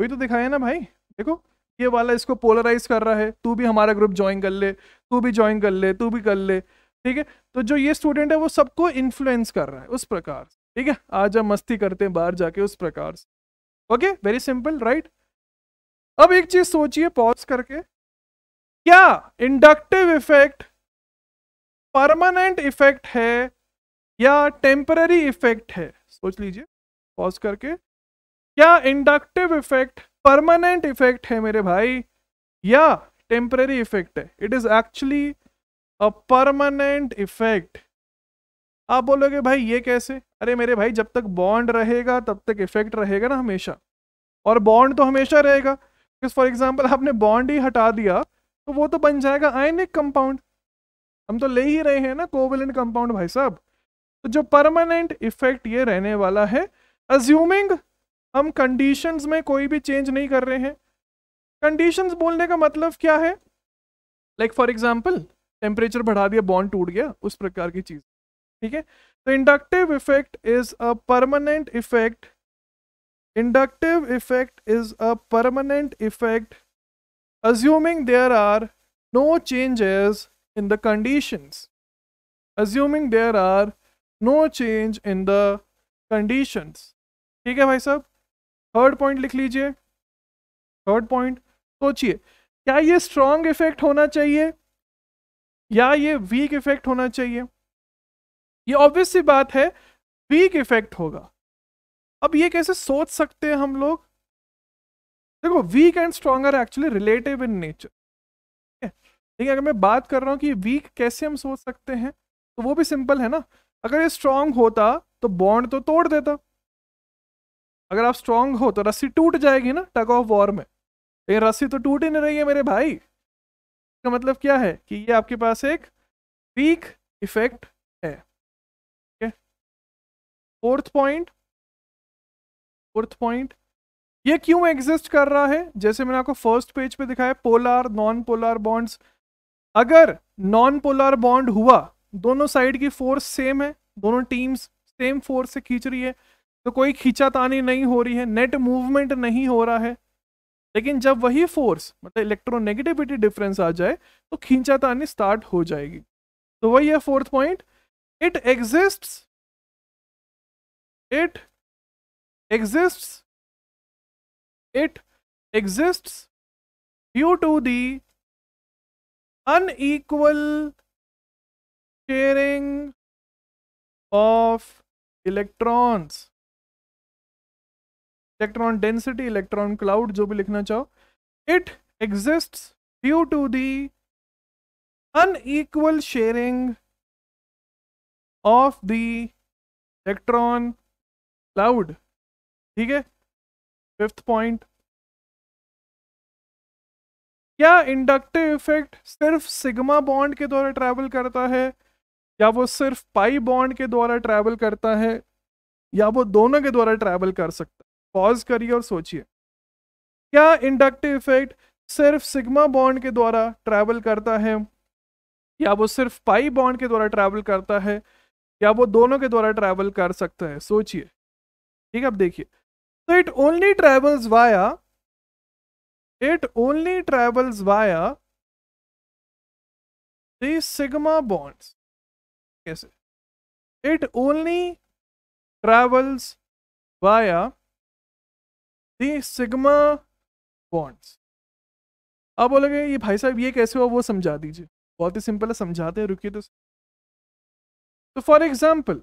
वही तो दिखाया ना भाई देखो ये वाला इसको पोलराइज कर रहा है तू भी हमारा ग्रुप ज्वाइन कर ले तू भी ज्वाइन कर ले तू भी कर ले ठीक है तो जो ये स्टूडेंट है वो सबको इन्फ्लुएंस कर रहा है उस प्रकार से ठीक है आज हम मस्ती करते हैं बाहर जाके उस प्रकार से ओके वेरी सिंपल राइट अब एक चीज सोचिए पॉज करके क्या इंडक्टिव इफेक्ट परमानेंट इफेक्ट है या टेम्पररी इफेक्ट है सोच लीजिए पॉज करके क्या इंडक्टिव इफेक्ट परमानेंट इफेक्ट है मेरे भाई या टेम्प्रेरी इफेक्ट है it is actually a permanent effect आप बोलोगे भाई ये कैसे अरे मेरे भाई जब तक बॉन्ड रहेगा तब तक इफेक्ट रहेगा ना हमेशा और बॉन्ड तो हमेशा रहेगा फॉर एग्जाम्पल आपने बॉन्ड ही हटा दिया तो वो तो बन जाएगा आयनिक कंपाउंड हम तो ले ही रहे हैं ना कोवल कंपाउंड भाई साहब तो जो परमानेंट इफेक्ट ये रहने वाला है अज्यूमिंग हम कंडीशंस में कोई भी चेंज नहीं कर रहे हैं कंडीशन बोलने का मतलब क्या है लाइक फॉर एग्जाम्पल टेम्परेचर बढ़ा दिया बॉन्ड टूट गया उस प्रकार की चीज ठीक है तो inductive effect is a permanent effect inductive effect is a permanent effect assuming there are no changes in the condition assuming there are no change in the conditions ठीक है भाई साहब थर्ड पॉइंट लिख लीजिए थर्ड पॉइंट सोचिए क्या ये strong effect होना चाहिए या ये वीक इफेक्ट होना चाहिए ये ऑब्वियस सी बात है वीक इफेक्ट होगा अब ये कैसे सोच सकते हैं हम लोग देखो weak and strong are actually relative in nature ठीक है अगर मैं बात कर रहा हूँ कि वीक कैसे हम सोच सकते हैं तो वो भी सिंपल है ना अगर ये स्ट्रांग होता तो बॉन्ड तो तोड़ देता अगर आप स्ट्रांग हो तो रस्सी टूट जाएगी ना टग ऑफ वॉर में लेकिन रस्सी तो टूट ही नहीं रही है मेरे भाई इसका मतलब क्या है कि ये आपके पास एक वीक इफेक्ट है ठीक है फोर्थ पॉइंट फोर्थ पॉइंट ये क्यों एग्जिस्ट कर रहा है जैसे मैंने आपको फर्स्ट पेज पे दिखाया पोलार नॉन पोलार बॉन्ड्स अगर नॉन पोलार बॉन्ड हुआ दोनों साइड की फोर्स सेम है दोनों टीम्स सेम फोर्स से खींच रही है तो कोई खींचातानी नहीं हो रही है नेट मूवमेंट नहीं हो रहा है लेकिन जब वही फोर्स मतलब इलेक्ट्रोनेगेटिविटी डिफरेंस आ जाए तो खींचातानी स्टार्ट हो जाएगी तो वही है fourth point it exist it exist it exist due to the unequal sharing of electrons electron density electron cloud जो भी लिखना चाहो it exist due to the unequal sharing of the electron cloud ठीक है फिफ्थ पॉइंट क्या inductive effect सिर्फ sigma bond के द्वारा ट्रैवल करता है या वो सिर्फ पाई बॉन्ड के द्वारा ट्रैवल करता है या वो दोनों के द्वारा ट्रैवल कर सकता है पॉज करिए और सोचिए क्या इंडक्टिव इफेक्ट सिर्फ सिग्मा बॉन्ड के द्वारा ट्रैवल करता है या वो सिर्फ पाई बॉन्ड के द्वारा ट्रैवल करता है या वो दोनों के द्वारा ट्रैवल कर सकता है सोचिए ठीक है अब देखिए तो it only travels via it only travels via sigma bonds कैसे it only travels via the sigma bonds आप बोलोगे ये भाई साहब ये कैसे हुआ वो समझा दीजिए बहुत ही सिंपल है समझाते हैं रुकिए तो तो फॉर एग्जाम्पल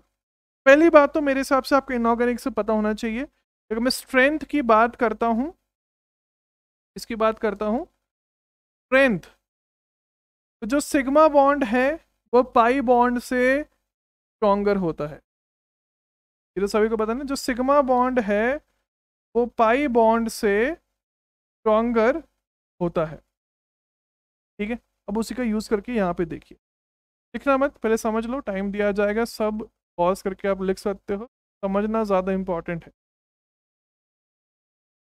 पहली बात तो मेरे हिसाब से आपको इनऑर्गेनिक से पता होना चाहिए अगर मैं स्ट्रेंथ की बात करता हूँ इसकी बात करता हूँ स्ट्रेंथ तो जो सिग्मा बॉन्ड है वो पाई बॉन्ड से स्ट्रोंगर होता है ये तो सभी को पता ना जो सिग्मा बॉन्ड है वो पाई बॉन्ड से स्ट्रॉगर होता है ठीक है अब उसी का यूज़ करके यहाँ पे देखिए लिखना मत पहले समझ लो टाइम दिया जाएगा सब पॉज करके आप लिख सकते हो समझना ज़्यादा इंपॉर्टेंट है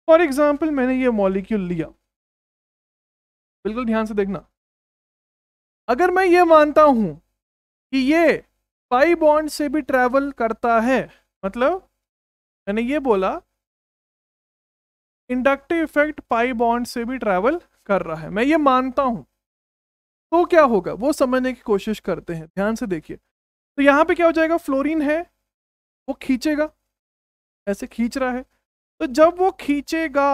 फॉर एग्जाम्पल मैंने ये मॉलिक्यूल लिया बिल्कुल ध्यान से देखना अगर मैं ये मानता हूं कि ये पाई बॉन्ड से भी ट्रेवल करता है मतलब मैंने ये बोला इंडक्टिव इफेक्ट पाई बॉन्ड से भी ट्रैवल कर रहा है मैं ये मानता हूं तो क्या होगा वो समझने की कोशिश करते हैं ध्यान से देखिए तो यहाँ पे क्या हो जाएगा फ्लोरीन है वो खींचेगा ऐसे खींच रहा है तो जब वो खींचेगा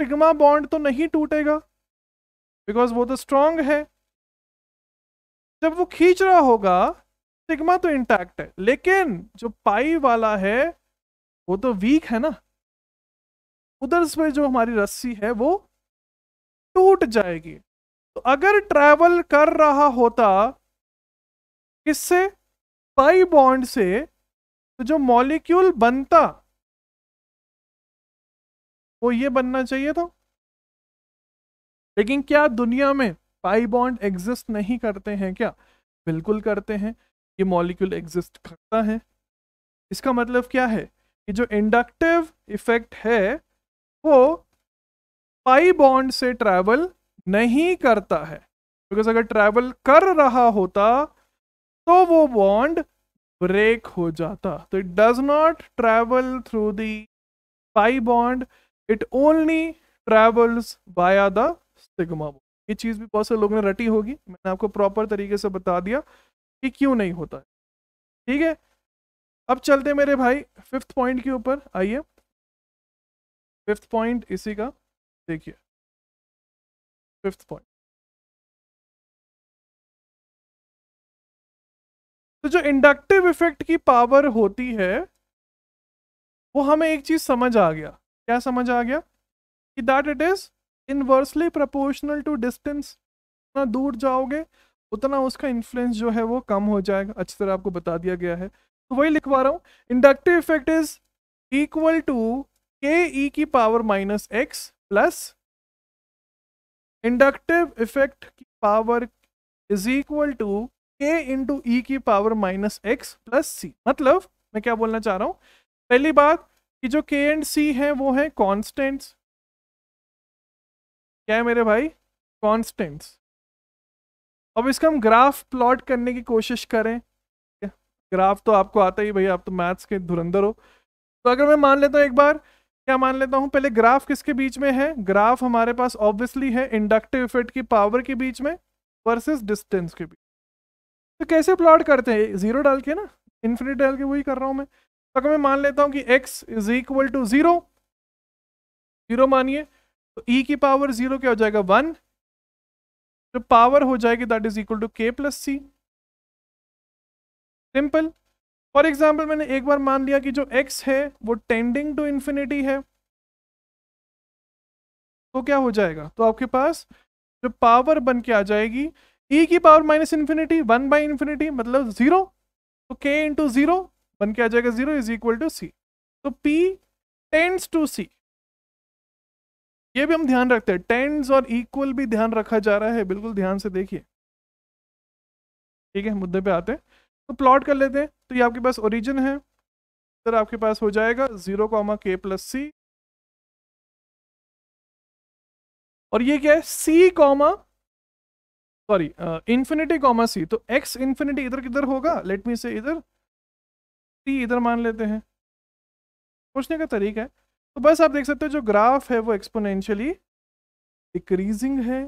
सिग्मा बॉन्ड तो नहीं टूटेगा बिकॉज वो तो स्ट्रांग है जब वो खींच रहा होगा सिग्मा तो इंटैक्ट है लेकिन जो पाई वाला है वो तो वीक है ना उधर से जो हमारी रस्सी है वो टूट जाएगी तो अगर ट्रैवल कर रहा होता किससे पाई बॉन्ड से तो जो मॉलिक्यूल बनता वो ये बनना चाहिए था लेकिन क्या दुनिया में पाई बॉन्ड एग्जिस्ट नहीं करते हैं क्या बिल्कुल करते हैं ये मॉलिक्यूल एग्जिस्ट करता है इसका मतलब क्या है कि जो इंडक्टिव इफेक्ट है वो पाई बॉन्ड से ट्रैवल नहीं करता है बिकॉज अगर ट्रैवल कर रहा होता तो वो बॉन्ड ब्रेक हो जाता तो it does not travel through the pi bond it only travels by the sigma bond ये चीज़ भी बहुत से लोगों ने रटी होगी मैंने आपको प्रॉपर तरीके से बता दिया कि क्यों नहीं होता है ठीक है अब चलते मेरे भाई फिफ्थ पॉइंट के ऊपर आइए फिफ्थ पॉइंट इसी का देखिए फिफ्थ पॉइंट तो जो इंडक्टिव इफेक्ट की पावर होती है वो हमें एक चीज समझ आ गया क्या समझ आ गया कि that it is inversely proportional to distance जितना दूर जाओगे उतना उसका इन्फ्लुएंस जो है वो कम हो जाएगा अच्छी तरह आपको बता दिया गया है तो वही लिखवा रहा हूँ inductive effect is equal to K E e की power minus X plus inductive effect की power is equal to K into E की power minus X plus C मतलब मैं क्या बोलना चाह रहा हूँ पहली बात कि जो के एंड सी है वो है कॉन्स्टेंट्स क्या है मेरे भाई कॉन्स्टेंट्स अब इसका हम ग्राफ प्लॉट करने की कोशिश करें ग्राफ तो आपको आता ही भैया आप तो मैथ्स के धुरंधर हो तो अगर मैं मान लेता हूँ एक बार क्या मान लेता हूं पहले ग्राफ किसके बीच में है ग्राफ हमारे पास ऑब्वियसली है इंडक्टिव इफेक्ट की पावर के बीच में वर्सेस डिस्टेंस के बीच तो कैसे प्लॉट करते हैं जीरो डाल के ना इन्फिनिट डाल के वही कर रहा हूं मैं तो अगर मैं मान लेता हूं कि X is equal to zero zero मानिए तो ई e की पावर जीरो क्या हो जाएगा वन तो पावर हो जाएगी that is equal to K plus C simple for example मैंने एक बार मान लिया कि जो एक्स है वो टेंडिंग टू इन्फिनिटी है तो क्या हो जाएगा तो आपके पास जो पावर बन के आ जाएगी ई e की power minus infinity one by infinity मतलब जीरो तो k इंटू जीरो बन के आ जाएगा zero is equal to C तो पी टेंड्स टू c ये भी हम ध्यान रखते हैं टेंड्स और इक्वल भी ध्यान रखा जा रहा है बिल्कुल ध्यान से देखिए ठीक है मुद्दे पे आते हैं तो प्लॉट कर लेते हैं तो ये आपके पास ओरिजिन है इधर आपके पास हो जाएगा zero comma K plus C और ये क्या है C comma sorry infinity comma C तो एक्स इन्फिनिटी इधर किधर होगा लेट मी से इधर सी इधर मान लेते हैं सोचने का तरीका है तो बस आप देख सकते हो जो ग्राफ है वो एक्सपोनेंशियली डिक्रीजिंग है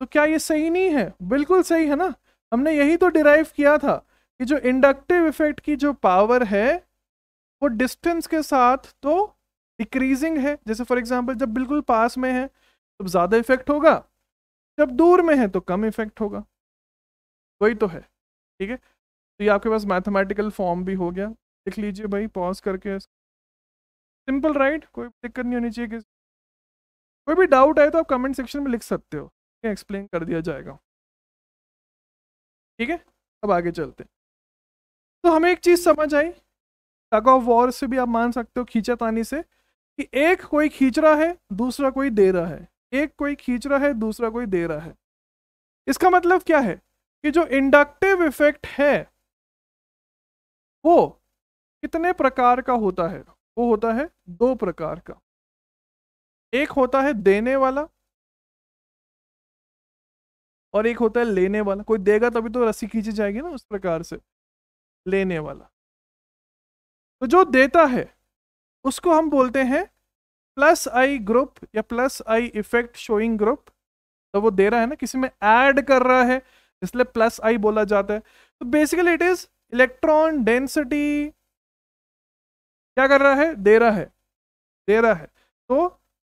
तो क्या ये सही नहीं है बिल्कुल सही है ना हमने यही तो डिराइव किया था कि जो इंडक्टिव इफेक्ट की जो पावर है वो डिस्टेंस के साथ तो डिक्रीजिंग है जैसे फॉर एग्जांपल जब बिल्कुल पास में है तब ज़्यादा इफेक्ट होगा जब दूर में है तो कम इफेक्ट होगा वही तो है ठीक है तो ये आपके पास मैथमेटिकल फॉर्म भी हो गया लिख लीजिए भाई पॉज करके सिंपल राइट right? कोई दिक्कत नहीं होनी चाहिए किसी कोई भी डाउट आए तो आप कमेंट सेक्शन में लिख सकते हो एक्सप्लेन कर दिया जाएगा ठीक है अब आगे चलते तो हमें एक चीज़ समझ आई टग ऑफ वॉर से भी आप मान सकते हो खींचा तानी से कि एक कोई खींच रहा है दूसरा कोई दे रहा है एक कोई खींच रहा है दूसरा कोई दे रहा है इसका मतलब क्या है कि जो इंडक्टिव इफेक्ट है वो कितने प्रकार का होता है वो होता है दो प्रकार का एक होता है देने वाला और एक होता है लेने वाला कोई देगा तभी तो रस्सी खींची जाएगी ना उस प्रकार से लेने वाला तो जो देता है उसको हम बोलते हैं प्लस आई ग्रुप या plus I effect showing group तो वो दे रहा है ना किसी में ऐड कर रहा है इसलिए प्लस आई बोला जाता है तो basically it is electron density क्या कर रहा है दे रहा है दे रहा है तो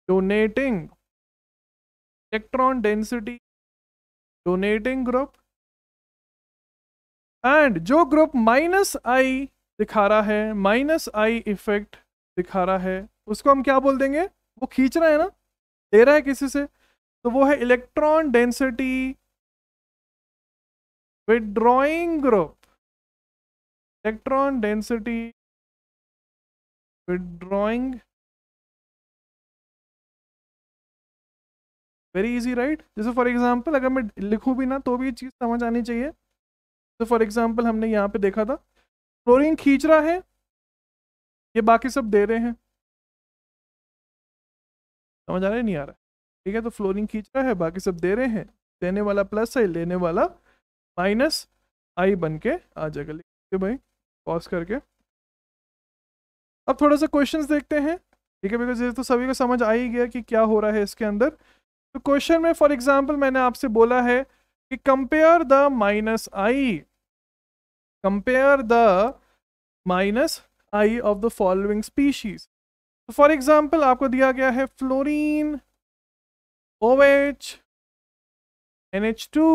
donating electron density donating group and जो ग्रुप माइनस आई दिखा रहा है माइनस आई इफेक्ट दिखा रहा है उसको हम क्या बोल देंगे वो खींच रहा है ना दे रहा है किसी से तो वो है electron density withdrawing group electron density withdrawing very easy right जैसे फॉर एग्जांपल अगर मैं लिखूं भी ना तो भी ये चीज़ समझ आनी चाहिए तो फॉर एग्जांपल हमने यहाँ पे देखा था फ्लोरिन खींच रहा है ये बाकी सब दे रहे हैं समझ आ रहा है नहीं आ रहा ठीक है तो फ्लोरिन खींच रहा है बाकी सब दे रहे हैं देने वाला प्लस है लेने वाला माइनस आई बन के आ जाएगा लिखिए भाई पॉज करके अब थोड़ा सा क्वेश्चंस देखते हैं ठीक है बिकॉज ये तो सभी को समझ आ ही गया कि क्या हो रहा है इसके अंदर तो क्वेश्चन में फॉर एग्जाम्पल मैंने आपसे बोला है कि compare the minus I compare the minus I of the following species तो फॉर एग्जाम्पल आपको दिया गया है fluorine O H N H two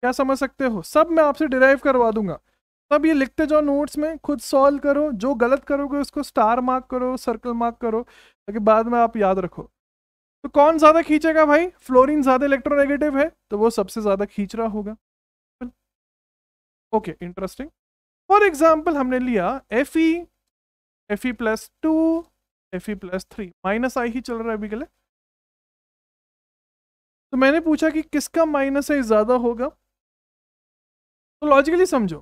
क्या समझ सकते हो सब मैं आपसे डिराइव करवा दूंगा सब ये लिखते जाओ नोट्स में खुद सॉल्व करो जो गलत करोगे उसको स्टार मार्क करो सर्कल मार्क करो ताकि बाद में आप याद रखो तो कौन ज़्यादा खींचेगा भाई फ्लोरीन ज़्यादा इलेक्ट्रोनेगेटिव है तो वो सबसे ज़्यादा खींच रहा होगा ओके इंटरेस्टिंग फॉर एग्जाम्पल हमने लिया F E F E plus two F E plus three minus I ही चल रहा है अभी के लिए तो मैंने पूछा कि किसका माइनस आई ज़्यादा होगा तो लॉजिकली समझो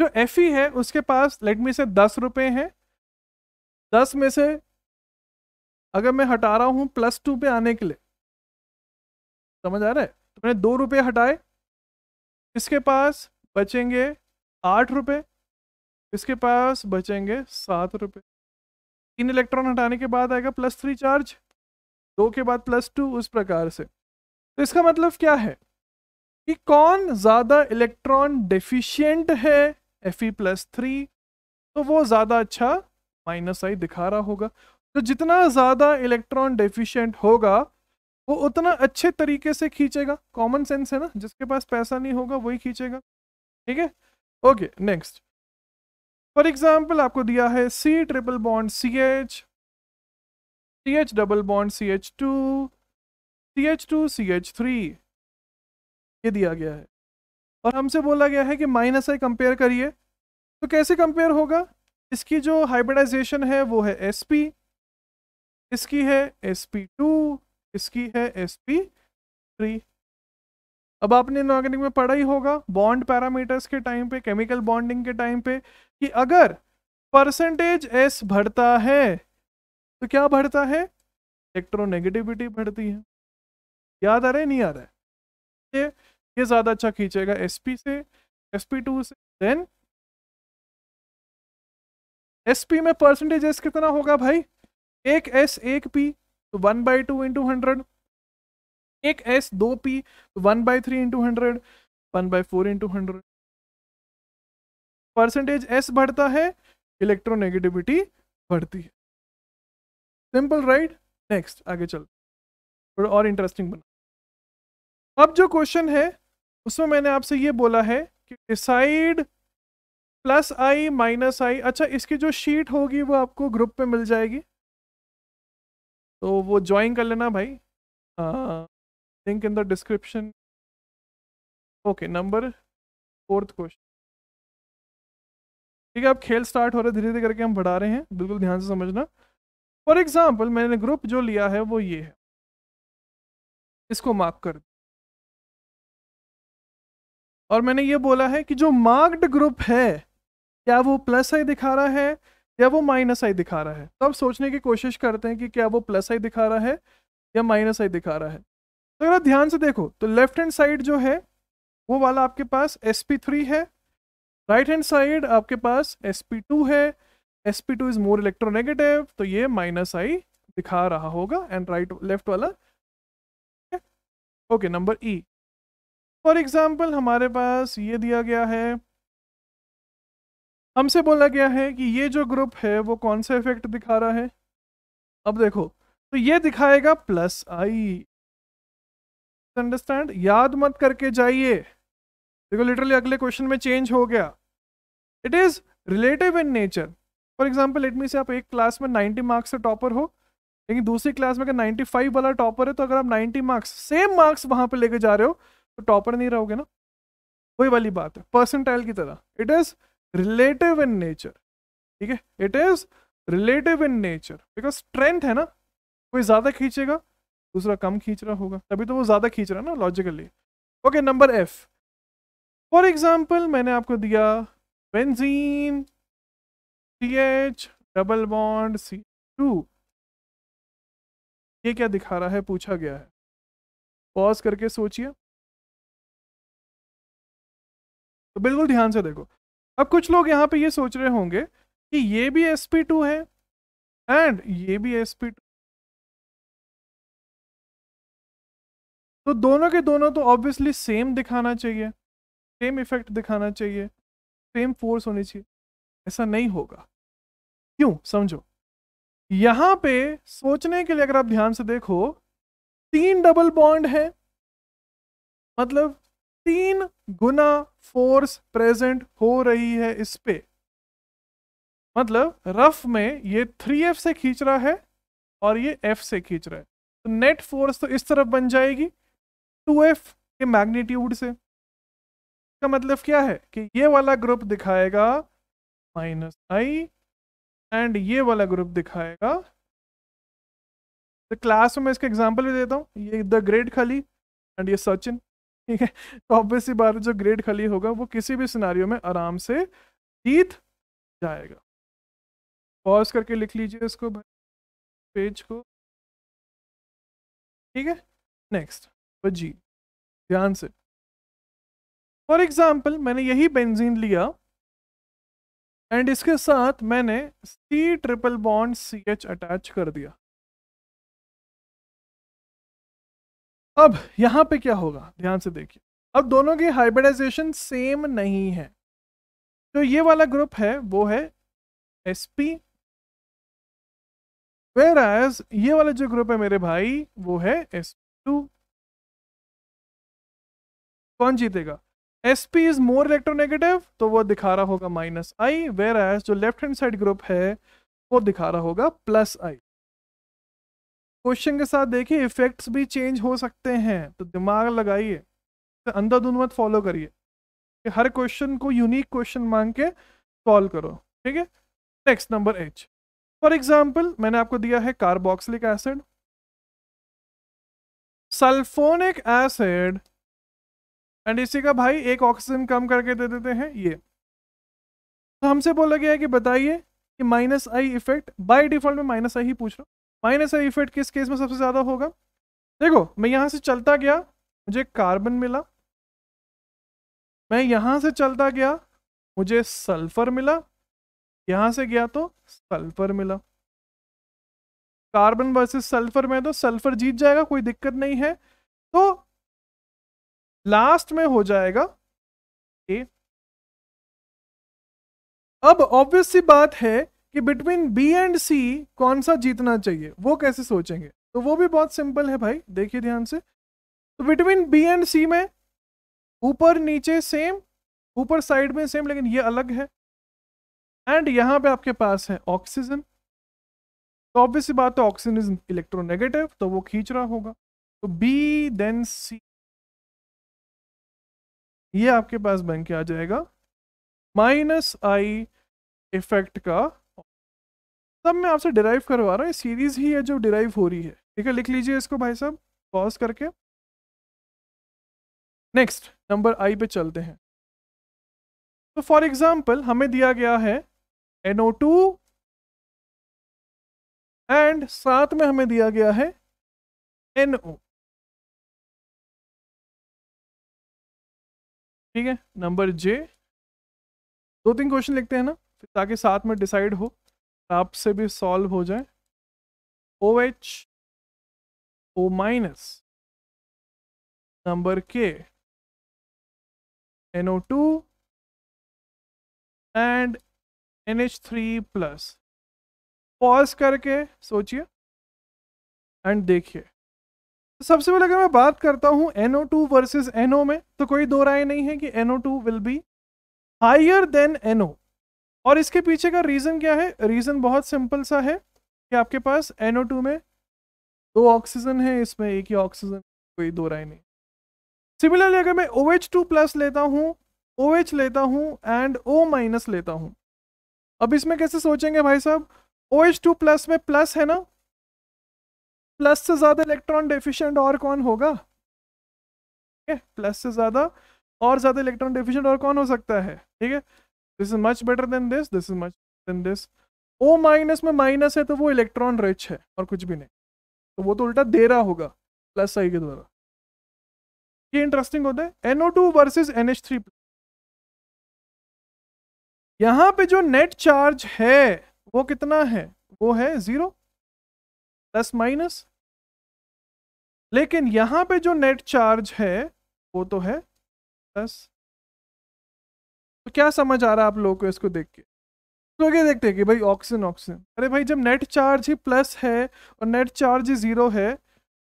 जो एफ ई है उसके पास लेट मी से दस रुपये हैं दस में से अगर मैं हटा रहा हूँ प्लस टू पे आने के लिए समझ आ रहा है तो मैंने दो रुपये हटाए इसके पास बचेंगे आठ रुपये इसके पास बचेंगे सात रुपये तीन इलेक्ट्रॉन हटाने के बाद आएगा प्लस थ्री चार्ज दो के बाद प्लस टू उस प्रकार से तो इसका मतलब क्या है कि कौन ज़्यादा इलेक्ट्रॉन डेफिशियंट है एफ ई प्लस थ्री तो वो ज़्यादा अच्छा माइनस आई दिखा रहा होगा तो जितना ज़्यादा इलेक्ट्रॉन डेफिशिएंट होगा वो उतना अच्छे तरीके से खींचेगा कॉमन सेंस है ना जिसके पास पैसा नहीं होगा वही खींचेगा ठीक है ओके नेक्स्ट फॉर एग्जाम्पल आपको दिया है C triple bond C H C H double bond C H two C H two C H three ये दिया गया है और हमसे बोला गया है कि माइनस आई कंपेयर करिए तो कैसे कंपेयर होगा इसकी जो हाइब्रिडाइजेशन है वो है एस पी इसकी है एस पी टू इसकी है एस पी थ्री अब आपने इनऑर्गेनिक में पढ़ा ही होगा बॉन्ड पैरामीटर्स के टाइम पे केमिकल बॉन्डिंग के टाइम पे कि अगर परसेंटेज एस बढ़ता है तो क्या बढ़ता है इलेक्ट्रोनेगेटिविटी बढ़ती है याद आ रहा है नहीं आ रहा है ये ये ज़्यादा अच्छा खींचेगा एस पी से एस पी टू से देन एस पी में परसेंटेज एस कितना होगा भाई एक एस एक पी तो one by two into hundred एक एस दो पी तो one by three into hundred one by four into hundred percentage S बढ़ता है इलेक्ट्रोनेगेटिविटी बढ़ती है सिंपल राइट नेक्स्ट आगे चल थोड़ा और इंटरेस्टिंग बना अब जो क्वेश्चन है उसमें मैंने आपसे ये बोला है कि decide plus I minus I अच्छा इसकी जो शीट होगी वो आपको ग्रुप पे मिल जाएगी तो वो ज्वाइन कर लेना भाई link in the description okay number fourth question ठीक है अब खेल स्टार्ट हो रहा है धीरे धीरे करके हम बढ़ा रहे हैं बिल्कुल ध्यान से समझना फॉर एग्जाम्पल मैंने ग्रुप जो लिया है वो ये है इसको मार्क कर और मैंने ये बोला है कि जो मार्क्ड ग्रुप है क्या वो प्लस आई दिखा रहा है या वो माइनस आई दिखा रहा है तो आप सोचने की कोशिश करते हैं कि क्या वो प्लस आई दिखा रहा है या माइनस आई दिखा रहा है तो अगर आप ध्यान से देखो तो लेफ्ट हैंड साइड जो है वो वाला आपके पास एस पी थ्री है राइट हैंड साइड आपके पास एस पी टू है S P two is more electronegative तो ये माइनस आई दिखा रहा होगा एंड राइट लेफ्ट वाला okay number E for example हमारे पास ये दिया गया है हमसे बोला गया है कि ये जो ग्रुप है वो कौन सा इफेक्ट दिखा रहा है अब देखो तो ये दिखाएगा प्लस आई अंडरस्टैंड याद मत करके जाइए देखो लिटरली अगले क्वेश्चन में चेंज हो गया it is relative in nature for example let say आप एक क्लास में 90 मार्क्स से टॉपर हो लेकिन दूसरी क्लास में अगर 95 वाला टॉपर है तो अगर आप 90 मार्क्स सेम मार्क्स वहां पे लेके जा रहे हो तो टॉपर नहीं रहोगे ना वही वाली बात है परसेंटाइल की तरह it is relative in nature ठीक है it is relative in nature because strength है ना कोई ज़्यादा खींचेगा दूसरा कम खींच रहा होगा तभी तो वो ज़्यादा खींच रहा है ना logically okay number F for example मैंने आपको दिया benzene C H double bond C two ये क्या दिखा रहा है पूछा गया है पॉज करके सोचिए तो बिल्कुल ध्यान से देखो अब कुछ लोग यहाँ पे ये सोच रहे होंगे कि ये भी एस पी टू है एंड ये भी एस पी टू तो दोनों के दोनों तो ऑब्वियसली सेम दिखाना चाहिए सेम इफेक्ट दिखाना चाहिए सेम फोर्स होनी चाहिए ऐसा नहीं होगा क्यों समझो यहां पे सोचने के लिए अगर आप ध्यान से देखो तीन डबल बॉन्ड है मतलब तीन गुना फोर्स प्रेजेंट हो रही है इस पे मतलब रफ में ये थ्री एफ से खींच रहा है और ये एफ से खींच रहा है तो नेट फोर्स तो इस तरफ बन जाएगी टू एफ के मैग्नीट्यूड से इसका मतलब क्या है कि ये वाला ग्रुप दिखाएगा माइनस आई एंड ये वाला ग्रुप दिखाएगा तो क्लास में मैं इसका एग्जांपल भी देता हूँ ये द ग्रेट खाली एंड ये सचिन ठीक है तो ऑब्वियसली बात जो ग्रेड खाली होगा वो किसी भी सिनारियों में आराम से जीत जाएगा पॉज करके लिख लीजिए इसको भाई पेज को ठीक है नेक्स्ट जी ध्यान से फॉर एग्जाम्पल मैंने यही बेंजीन लिया एंड इसके साथ मैंने C triple bond C H attach कर दिया अब यहाँ पे क्या होगा ध्यान से देखिए अब दोनों की हाइब्रिडाइजेशन सेम नहीं है तो ये वाला ग्रुप है वो है एस पी वेर एज ये वाला जो ग्रुप है मेरे भाई वो है एस टू कौन जीतेगा S P is more electronegative तो वो दिखा रहा होगा माइनस आई वेर एज जो लेफ्ट हैंड साइड ग्रुप है वो दिखा रहा होगा प्लस आई क्वेश्चन के साथ देखिए इफेक्ट्स भी चेंज हो सकते हैं तो दिमाग लगाइए तो अंधाधुन मत फॉलो करिए कि हर क्वेश्चन को यूनिक क्वेश्चन मांग के सॉल्व करो ठीक है next number H for example मैंने आपको दिया है carboxylic acid sulphonic acid and इसी का भाई एक ऑक्सीजन कम करके दे देते हैं ये तो हमसे बोला गया है कि बताइए कि minus I effect by default में माइनस आई ही पूछ रहा माइनस आई इफेक्ट किस केस में सबसे ज़्यादा होगा देखो मैं यहां से चलता गया मुझे कार्बन मिला मैं यहां से चलता गया मुझे सल्फर मिला यहां से गया तो सल्फर मिला कार्बन वर्सेस सल्फर में तो सल्फर जीत जाएगा कोई दिक्कत नहीं है तो लास्ट में हो जाएगा ए अब ऑब्वियस सी बात है कि बिटवीन बी एंड सी कौन सा जीतना चाहिए वो कैसे सोचेंगे तो वो भी बहुत सिंपल है भाई देखिए ध्यान से तो बिटवीन बी एंड सी में ऊपर नीचे सेम ऊपर साइड में सेम लेकिन ये अलग है एंड यहाँ पे आपके पास है ऑक्सीजन तो ऑब्वियस बात तो ऑक्सीजन इज इलेक्ट्रोनेगेटिव तो वो खींच रहा होगा तो बी देन सी ये आपके पास बन के आ जाएगा माइनस आई इफेक्ट का सब मैं आपसे डिराइव करवा रहा हूँ सीरीज ही है जो डिराइव हो रही है ठीक है लिख लीजिए इसको भाई साहब पॉज करके नेक्स्ट नंबर आई पे चलते हैं तो फॉर एग्जाम्पल हमें दिया गया है एनओ टू एंड साथ में हमें दिया गया है एनओ ठीक है नंबर जे दो तीन क्वेश्चन लिखते हैं ना ताकि साथ में डिसाइड हो आपसे भी सॉल्व हो जाए O H O minus number के NO two and N H three plus pause करके सोचिए एंड देखिए तो सबसे पहले अगर मैं बात करता हूँ एनओ टू वर्सेज एनओ में तो कोई दो राय नहीं है कि NO two will be higher than NO और इसके पीछे का रीज़न क्या है रीज़न बहुत सिंपल सा है कि आपके पास टू में दो ऑक्सीजन है इसमें एक ही ऑक्सीजन कोई दो राय नहीं सिमिलरली अगर मैं ओ एच टू प्लस लेता हूँ ओ OH एच लेता हूँ एंड ओ माइनस लेता हूँ अब इसमें कैसे सोचेंगे भाई साहब ओ एच टू प्लस में प्लस है ना प्लस से ज़्यादा इलेक्ट्रॉन डेफिशिएंट और कौन होगा ठीक है प्लस से ज़्यादा और ज़्यादा इलेक्ट्रॉन डेफिशिएंट और कौन हो सकता है ठीक है this is much better than this this is much than this O minus में माइनस है तो वो इलेक्ट्रॉन रिच है और कुछ भी नहीं तो वो तो उल्टा दे रहा होगा प्लस आई के द्वारा ये इंटरेस्टिंग होता है NO two versus N H three यहाँ पे जो नेट चार्ज है वो कितना है वो है जीरो प्लस माइनस लेकिन यहाँ पे जो नेट चार्ज है वो तो है प्लस तो क्या समझ आ रहा है आप लोगों को इसको देख के लोग तो ये देखते हैं कि भाई ऑक्सीजन ऑक्सीजन अरे भाई जब नेट चार्ज ही प्लस है और नेट चार्ज ही ज़ीरो है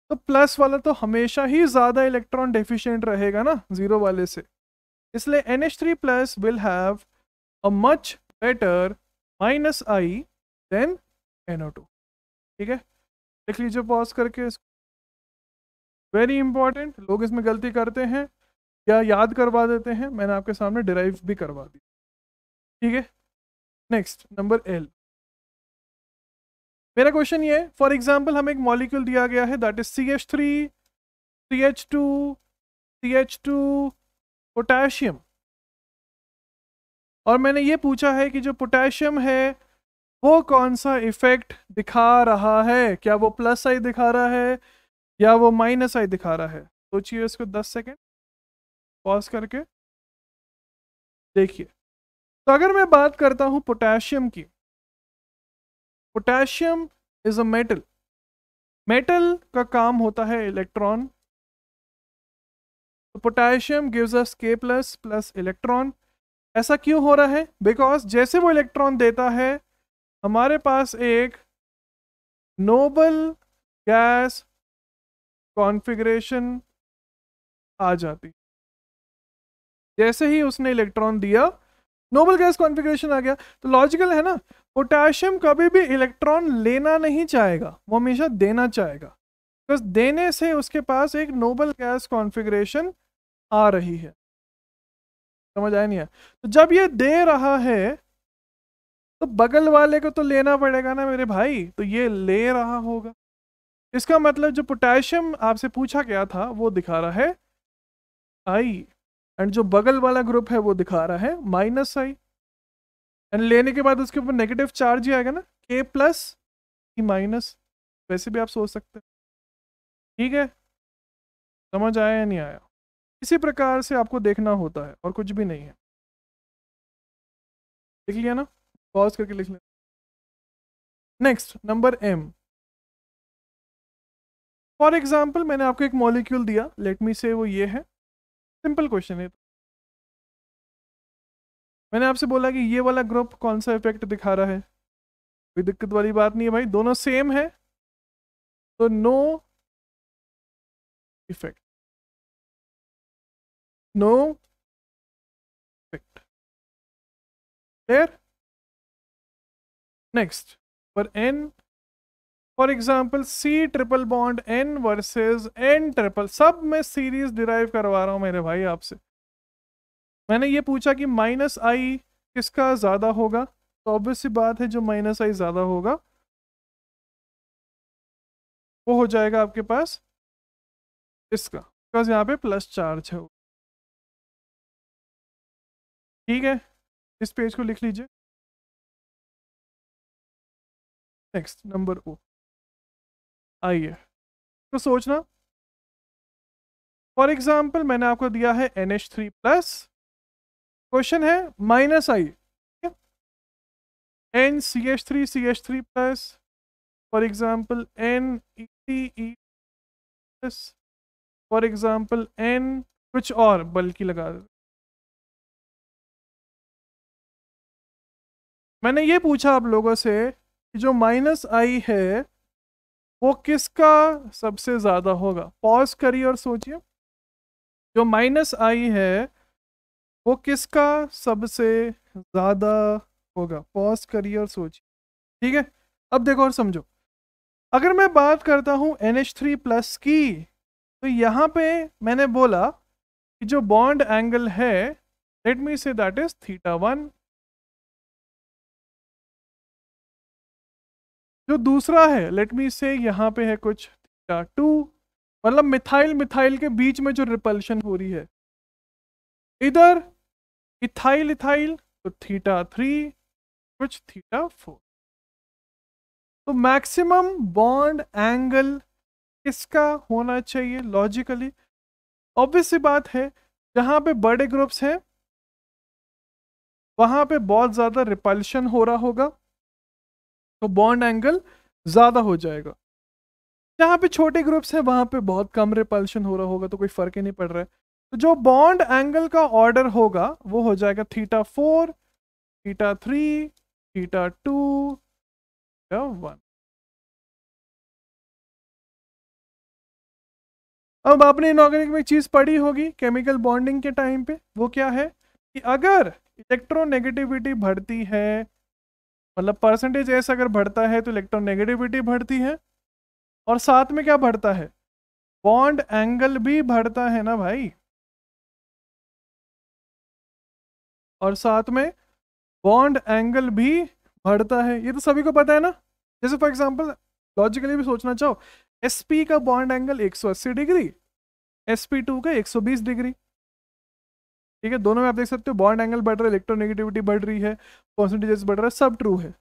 तो प्लस वाला तो हमेशा ही ज़्यादा इलेक्ट्रॉन डेफिशिएंट रहेगा ना ज़ीरो वाले से इसलिए N H three plus will have a much better minus I than N O two ठीक है देख लीजिए पॉज करके इसको वेरी इंपॉर्टेंट लोग इसमें गलती करते हैं या याद करवा देते हैं मैंने आपके सामने डिराइव भी करवा दी ठीक है नेक्स्ट नंबर एल मेरा क्वेश्चन ये फॉर एग्जाम्पल हमें एक मॉलिक्यूल दिया गया है that is C H three C H two C H two potassium और मैंने ये पूछा है कि जो पोटेशियम है वो कौन सा इफेक्ट दिखा रहा है क्या वो प्लस आई दिखा रहा है या वो माइनस आई दिखा रहा है सोचिए इसको दस सेकेंड पॉज करके देखिए तो अगर मैं बात करता हूँ पोटेशियम की potassium is a metal metal का काम होता है इलेक्ट्रॉन तो पोटेशियम गिव्स अस के प्लस प्लस इलेक्ट्रॉन ऐसा क्यों हो रहा है बिकॉज जैसे वो इलेक्ट्रॉन देता है हमारे पास एक नोबल गैस कॉन्फ़िगरेशन आ जाती जैसे ही उसने इलेक्ट्रॉन दिया नोबल गैस कॉन्फ़िगरेशन आ गया तो लॉजिकल है ना पोटेशियम कभी भी इलेक्ट्रॉन लेना नहीं चाहेगा वो हमेशा देना चाहेगा बस देने से उसके पास एक नोबल गैस कॉन्फ़िगरेशन आ रही है समझ आया नहीं है तो जब ये दे रहा है तो बगल वाले को तो लेना पड़ेगा ना मेरे भाई तो ये ले रहा होगा इसका मतलब जो पोटेशियम आपसे पूछा गया था वो दिखा रहा है आई एंड जो बगल वाला ग्रुप है वो दिखा रहा है माइनस आई एंड लेने के बाद उसके ऊपर नेगेटिव चार्ज ही आएगा ना के प्लस ही माइनस वैसे भी आप सोच सकते हैं ठीक है समझ आया या नहीं आया इसी प्रकार से आपको देखना होता है और कुछ भी नहीं है लिख लिया ना पॉज करके लिख लिया next number M for example मैंने आपको एक मॉलिक्यूल दिया लेट मी से वो ये है सिंपल क्वेश्चन है तो। मैंने आपसे बोला कि ये वाला ग्रुप कौन सा इफेक्ट दिखा रहा है कोई दिक्कत वाली बात नहीं है भाई दोनों सेम है तो no effect no effect clear next for N for example C triple bond N versus N triple सब मैं सीरीज डिराइव करवा रहा हूँ मेरे भाई आपसे मैंने ये पूछा कि माइनस आई किसका ज़्यादा होगा तो ऑब्वियस बात है जो माइनस आई ज़्यादा होगा वो हो जाएगा आपके पास इसका बिकॉज यहाँ पे प्लस चार्ज है ठीक है इस पेज को लिख लीजिए नेक्स्ट नंबर ओ आइए तो सोचना फॉर एग्जाम्पल मैंने आपको दिया है N H three plus question है minus I N C H three C H three plus for example N E T plus for example N कुछ और बल्कि लगा दे मैंने ये पूछा आप लोगों से कि जो माइनस आई है वो किसका सबसे ज़्यादा होगा पॉज करिए और सोचिए जो माइनस आई है वो किसका सबसे ज़्यादा होगा पॉज करिए और सोचिए ठीक है अब देखो और समझो अगर मैं बात करता हूँ एन एच थ्री प्लस की तो यहाँ पे मैंने बोला कि जो बॉन्ड एंगल है let me say that is theta one जो दूसरा है लेट मी से यहाँ पे है कुछ थीटा टू मतलब मिथाइल मिथाइल के बीच में जो रिपल्शन हो रही है इधर इथाइल इथाइल तो थीटा थ्री कुछ थीटा फोर तो मैक्सिमम बॉन्ड एंगल किसका होना चाहिए लॉजिकली ऑब्वियस सी बात है जहाँ पे बड़े ग्रुप्स हैं वहाँ पे बहुत ज़्यादा रिपल्शन हो रहा होगा तो बॉन्ड एंगल ज़्यादा हो जाएगा जहाँ पे छोटे ग्रुप्स हैं वहाँ पे बहुत कम रिपल्शन हो रहा होगा तो कोई फ़र्क ही नहीं पड़ रहा है तो जो बॉन्ड एंगल का ऑर्डर होगा वो हो जाएगा theta four theta three theta two theta one अब आपने इनऑर्गेनिक में चीज़ पढ़ी होगी केमिकल बॉन्डिंग के टाइम पे वो क्या है कि अगर इलेक्ट्रोनेगेटिविटी बढ़ती है मतलब परसेंटेज एस अगर बढ़ता है तो इलेक्ट्रॉन नेगेटिविटी बढ़ती है और साथ में क्या बढ़ता है बॉन्ड एंगल भी बढ़ता है ना भाई और साथ में बॉन्ड एंगल भी बढ़ता है ये तो सभी को पता है ना जैसे फॉर एग्जांपल लॉजिकली भी सोचना चाहो एस का bond angle 180 degree S two का 120 डिग्री ठीक है दोनों में आप देख सकते हो बॉन्ड एंगल बढ़ रहा है इलेक्ट्रोनेगेटिविटी बढ़ रही है परसेंटेजेस बढ़ रहा है सब ट्रू है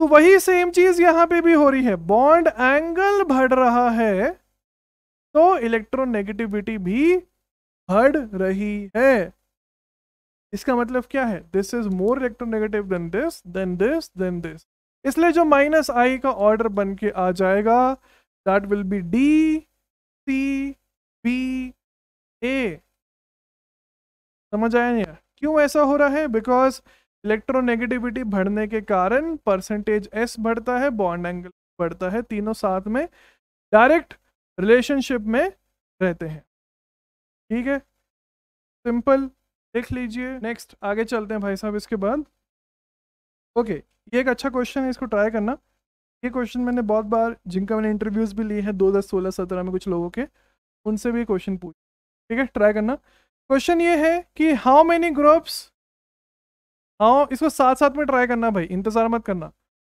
तो वही सेम चीज यहाँ पे भी हो रही है बॉन्ड एंगल बढ़ रहा है तो इलेक्ट्रोनेगेटिविटी भी बढ़ रही है इसका मतलब क्या है this is more electronegative than this than this than this इसलिए जो माइनस आई का ऑर्डर बन के आ जाएगा that will be D C B A समझ आया नहीं क्यों ऐसा हो रहा है बिकॉज इलेक्ट्रोनेगेटिविटी बढ़ने के कारण परसेंटेज एस बढ़ता है बॉन्ड एंगल बढ़ता है तीनों साथ में डायरेक्ट रिलेशनशिप में रहते हैं ठीक है सिंपल देख लीजिए नेक्स्ट आगे चलते हैं भाई साहब इसके बाद ओके okay, ये एक अच्छा क्वेश्चन है इसको ट्राई करना ये क्वेश्चन मैंने बहुत बार जिनका मैंने इंटरव्यूज़ भी लिए हैं दो दस सोलह सत्रह में कुछ लोगों के उनसे भी क्वेश्चन पूछ ठीक है ट्राई करना क्वेश्चन ये है कि हाउ मेनी ग्रुप्स हाउ इसको साथ साथ में ट्राई करना भाई इंतज़ार मत करना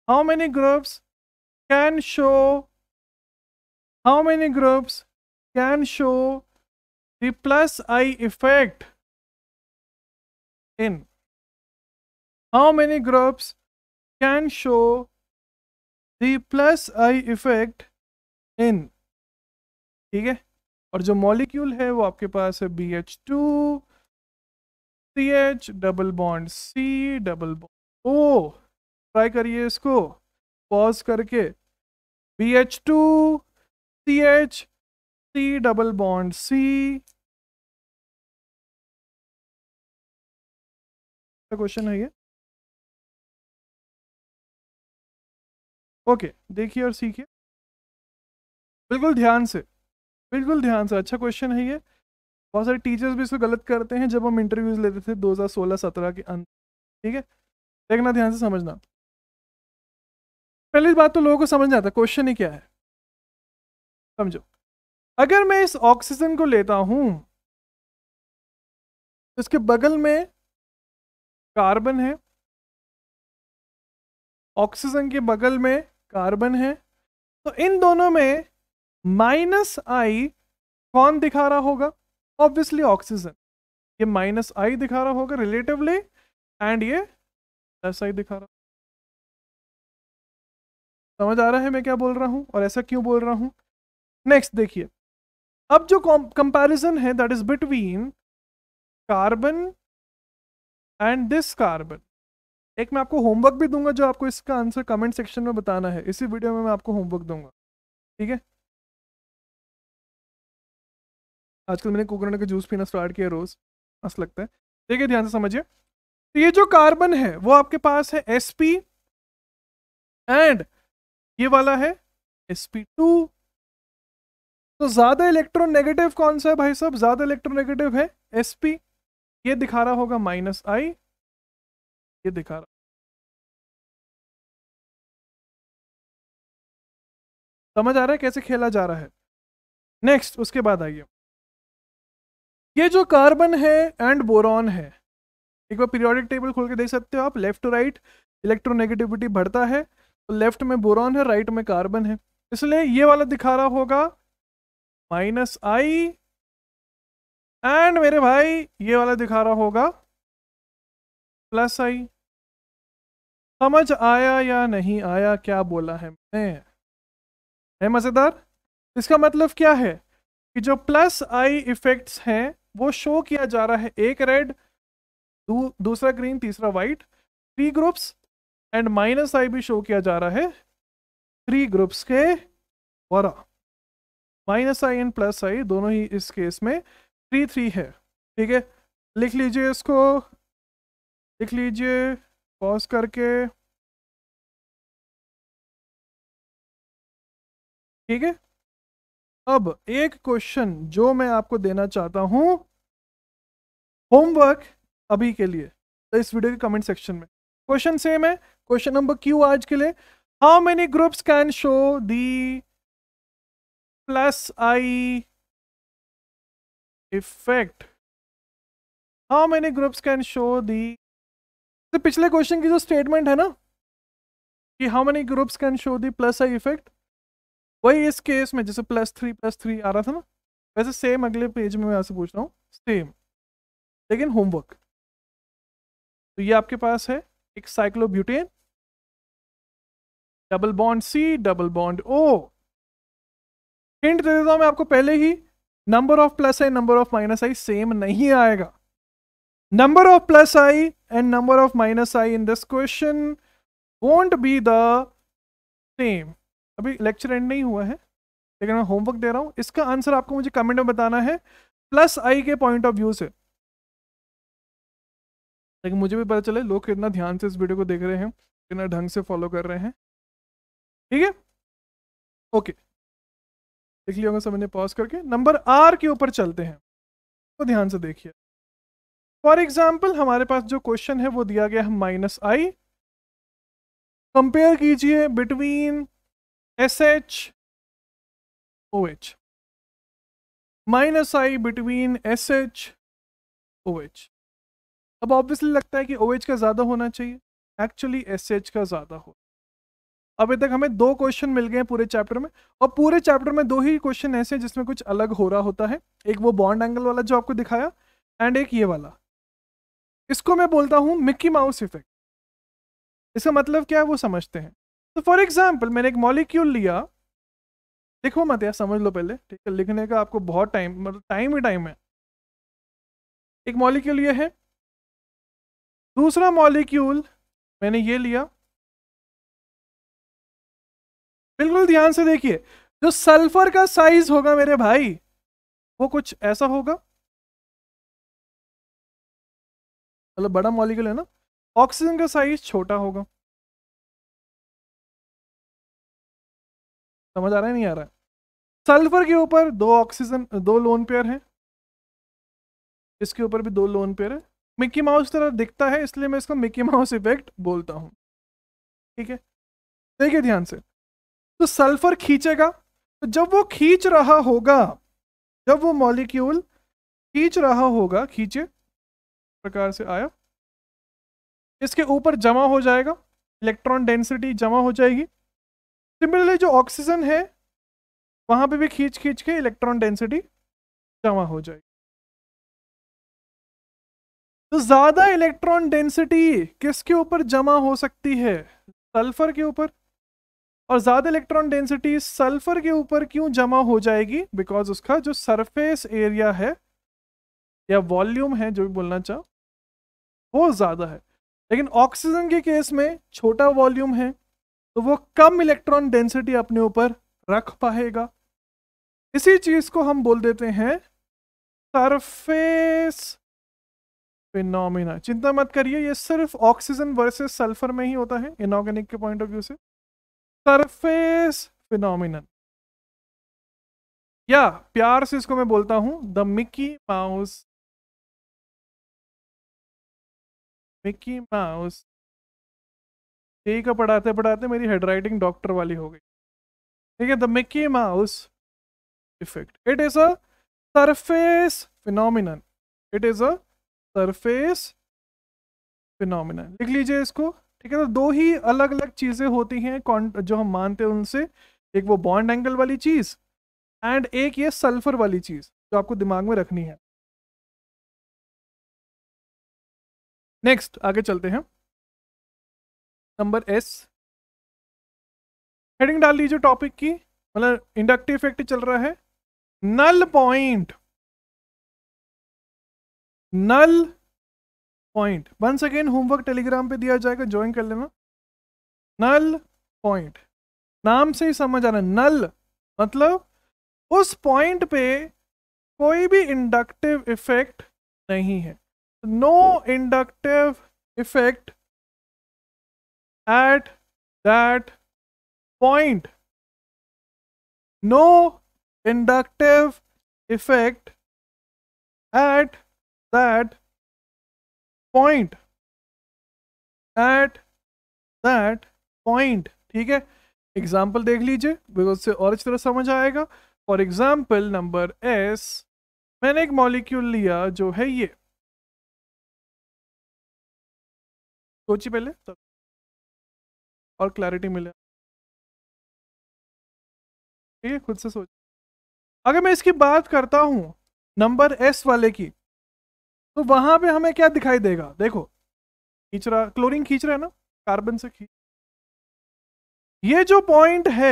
how many groups can show how many groups can show the plus I effect in how many groups can show the plus I effect in ठीक है और जो मॉलिक्यूल है वो आपके पास है B H two C H double bond C double bond O try करिए इसको पॉज करके B H two C H C double bond C question है ये ओके देखिए और सीखिए बिल्कुल ध्यान से बिल्कुल ध्यान से अच्छा क्वेश्चन है ये बहुत सारे टीचर्स भी इसको गलत करते हैं जब हम इंटरव्यूज लेते थे 2016-17 के अंत ठीक है देखना ध्यान से समझना पहली बात तो लोगों को समझ आता क्वेश्चन ही क्या है समझो अगर मैं इस ऑक्सीजन को लेता हूं तो इसके बगल में कार्बन है ऑक्सीजन के बगल में कार्बन है तो इन दोनों में माइनस आई कौन दिखा रहा होगा ऑब्वियसली ऑक्सीजन ये माइनस आई दिखा रहा होगा रिलेटिवली एंड ये प्लस आई दिखा रहा समझ आ रहा है मैं क्या बोल रहा हूं और ऐसा क्यों बोल रहा हूं नेक्स्ट देखिए अब जो कंपैरिजन है that is between carbon and this carbon एक मैं आपको होमवर्क भी दूंगा जो आपको इसका आंसर कमेंट सेक्शन में बताना है इसी वीडियो में मैं आपको होमवर्क दूंगा ठीक है आजकल मैंने कोकोनट का जूस पीना स्टार्ट किया रोज़ मस्त लगता है देखिए ध्यान से समझिए तो ये जो कार्बन है वो आपके पास है एस पी एंड ये वाला है एस पी टू तो ज़्यादा इलेक्ट्रोनेगेटिव कौन सा है भाई साहब ज़्यादा इलेक्ट्रोनेगेटिव है एस पी ये दिखा रहा होगा माइनस आई ये दिखा रहा समझ आ रहा है कैसे खेला जा रहा है नेक्स्ट उसके बाद आइए ये जो कार्बन है एंड बोरॉन है एक बार पीरियोडिक टेबल खोल के देख सकते हो आप लेफ्ट टू राइट इलेक्ट्रोनेगेटिविटी बढ़ता है तो लेफ्ट में बोरॉन है राइट में कार्बन है इसलिए ये वाला दिखा रहा होगा माइनस आई एंड मेरे भाई ये वाला दिखा रहा होगा प्लस आई समझ आया या नहीं आया क्या बोला है मैंने है मज़ेदार इसका मतलब क्या है कि जो प्लस आई इफेक्ट्स हैं वो शो किया जा रहा है एक रेड दू, दूसरा ग्रीन तीसरा white three groups and minus I भी शो किया जा रहा है थ्री ग्रुप्स के द्वारा minus I and plus I दोनों ही इस केस में थ्री थ्री है ठीक है लिख लीजिए इसको लिख लीजिए पॉज करके ठीक है अब एक क्वेश्चन जो मैं आपको देना चाहता हूं होमवर्क अभी के लिए तो इस वीडियो के कमेंट सेक्शन में क्वेश्चन सेम है क्वेश्चन नंबर क्यू आज के लिए how many groups can show the plus I effect how many groups can show the तो पिछले क्वेश्चन की जो स्टेटमेंट है ना कि how many groups can show the plus I effect वही इस केस में जैसे प्लस थ्री प्लस थ्री आ रहा था ना वैसे सेम अगले पेज में मैं आपसे पूछ रहा हूँ सेम लेकिन होमवर्क तो ये आपके पास है एक cyclobutane double bond C double bond O hint दे देता हूं मैं आपको पहले ही number of plus I number of minus I same नहीं आएगा number of plus I and number of minus I in this question won't be the same अभी लेक्चर एंड नहीं हुआ है लेकिन मैं होमवर्क दे रहा हूं इसका आंसर आपको मुझे कमेंट में बताना है प्लस आई के पॉइंट ऑफ व्यू से लेकिन मुझे भी पता चले लोग कितना ध्यान से इस वीडियो को देख रहे हैं कितना ढंग से फॉलो कर रहे हैं ठीक है ओके देख लिया होगा सबने पॉज करके नंबर आर के ऊपर चलते हैं तो ध्यान से देखिए फॉर एग्जाम्पल हमारे पास जो क्वेश्चन है वो दिया गया है माइनस आई कंपेयर कीजिए between S H O H minus I between S H O H अब ऑब्वियसली लगता है कि ओ OH का ज़्यादा होना चाहिए एक्चुअली एस का ज़्यादा हो अभी तक हमें दो क्वेश्चन मिल गए हैं पूरे चैप्टर में और पूरे चैप्टर में दो ही क्वेश्चन ऐसे हैं जिसमें कुछ अलग हो रहा होता है एक वो बॉन्ड एंगल वाला जो आपको दिखाया एंड एक ये वाला इसको मैं बोलता हूँ मिक्की माउस इफेक्ट इसका मतलब क्या है वो समझते हैं तो फॉर एग्जाम्पल मैंने एक मॉलिक्यूल लिया लिखो मत यार समझ लो पहले ठीक है लिखने का आपको बहुत टाइम मतलब टाइम ही टाइम है एक मॉलिक्यूल ये है दूसरा मॉलिक्यूल मैंने ये लिया बिल्कुल ध्यान से देखिए जो सल्फर का साइज होगा मेरे भाई वो कुछ ऐसा होगा मतलब बड़ा मॉलिक्यूल है ना ऑक्सीजन का साइज छोटा होगा समझ आ रहा है नहीं आ रहा है सल्फर के ऊपर दो ऑक्सीजन दो लोन पेयर हैं इसके ऊपर भी दो लोन पेयर है मिकी माउस तरह दिखता है इसलिए मैं इसको मिकी माउस इफेक्ट बोलता हूँ ठीक है देखिए ध्यान से तो सल्फर खींचेगा तो जब वो खींच रहा होगा जब वो मॉलिक्यूल खींच रहा होगा खींचे प्रकार से आया इसके ऊपर जमा हो जाएगा इलेक्ट्रॉन डेंसिटी जमा हो जाएगी सिमिलरली जो ऑक्सीजन है वहाँ पे भी खींच खींच के इलेक्ट्रॉन डेंसिटी जमा हो जाएगी तो ज्यादा इलेक्ट्रॉन डेंसिटी किसके ऊपर जमा हो सकती है सल्फर के ऊपर और ज्यादा इलेक्ट्रॉन डेंसिटी सल्फर के ऊपर क्यों जमा हो जाएगी बिकॉज उसका जो सरफेस एरिया है या वॉल्यूम है जो भी बोलना चाहो वो ज्यादा है लेकिन ऑक्सीजन के केस में छोटा वॉल्यूम है तो वो कम इलेक्ट्रॉन डेंसिटी अपने ऊपर रख पाएगा इसी चीज को हम बोल देते हैं सरफेस फिनोमिना चिंता मत करिए ये सिर्फ ऑक्सीजन वर्सेस सल्फर में ही होता है इनऑर्गेनिक के पॉइंट ऑफ व्यू से सरफेस फिनोमिनन या प्यार से इसको मैं बोलता हूं the Mickey Mouse Mickey Mouse ठीक है पढ़ाते पढ़ाते मेरी हेडराइटिंग डॉक्टर वाली हो गई ठीक है the Mickey Mouse effect it is a surface phenomenon it is a surface phenomena लिख लीजिए इसको ठीक है तो दो ही अलग अलग चीज़ें होती हैं जो हम मानते हैं उनसे एक वो बॉन्ड एंगल वाली चीज़ एंड एक ये सल्फर वाली चीज़ जो आपको दिमाग में रखनी है नेक्स्ट आगे चलते हैं नंबर एस हेडिंग डाल लीजिए टॉपिक की मतलब इंडक्टिव इफेक्ट चल रहा है null point null point one second homework Telegram पे दिया जाएगा ज्वाइन कर लेना नल पॉइंट नाम से ही समझ आ रहा है नल मतलब उस पॉइंट पे कोई भी इंडक्टिव इफेक्ट नहीं है no inductive effect at that point no inductive effect at that point at that point ठीक है एग्जाम्पल देख लीजिए बिकॉज से और अच्छी तरह समझ आएगा फॉर एग्जाम्पल नंबर एस मैंने एक मॉलिक्यूल लिया जो है ये सोचिए पहले तब और क्लैरिटी मिले ठीक है खुद से सोच अगर मैं इसकी बात करता हूं नंबर एस वाले की तो वहां पे हमें क्या दिखाई देगा देखो खींच रहा क्लोरीन खींच रहा है ना कार्बन से खींच ये जो पॉइंट है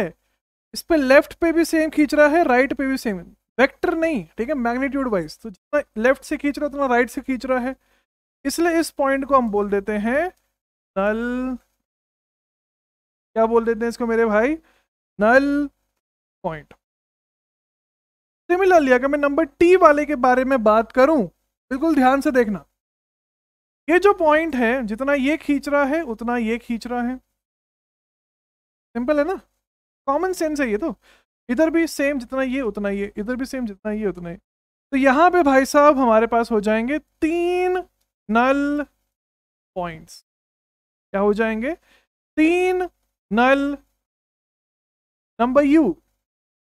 इस पे लेफ्ट पे भी सेम खींच रहा है राइट पे भी सेम वेक्टर नहीं ठीक है मैग्नीट्यूड वाइज तो जितना लेफ्ट से खींच रहा है उतना राइट से खींच रहा है इसलिए इस पॉइंट को हम बोल देते हैं नल क्या बोल देते हैं इसको मेरे भाई नल पॉइंट सिमिलरली अगर मैं नंबर टी वाले के बारे में बात करूं बिल्कुल ध्यान से देखना ये जो पॉइंट है जितना ये खींच रहा है उतना ये खींच रहा है सिंपल है ना कॉमन सेंस है ये तो इधर भी सेम जितना ये उतना ये इधर भी सेम जितना ये उतना ये तो यहाँ पे भाई साहब हमारे पास हो जाएंगे तीन नल पॉइंट्स क्या हो जाएंगे तीन null number U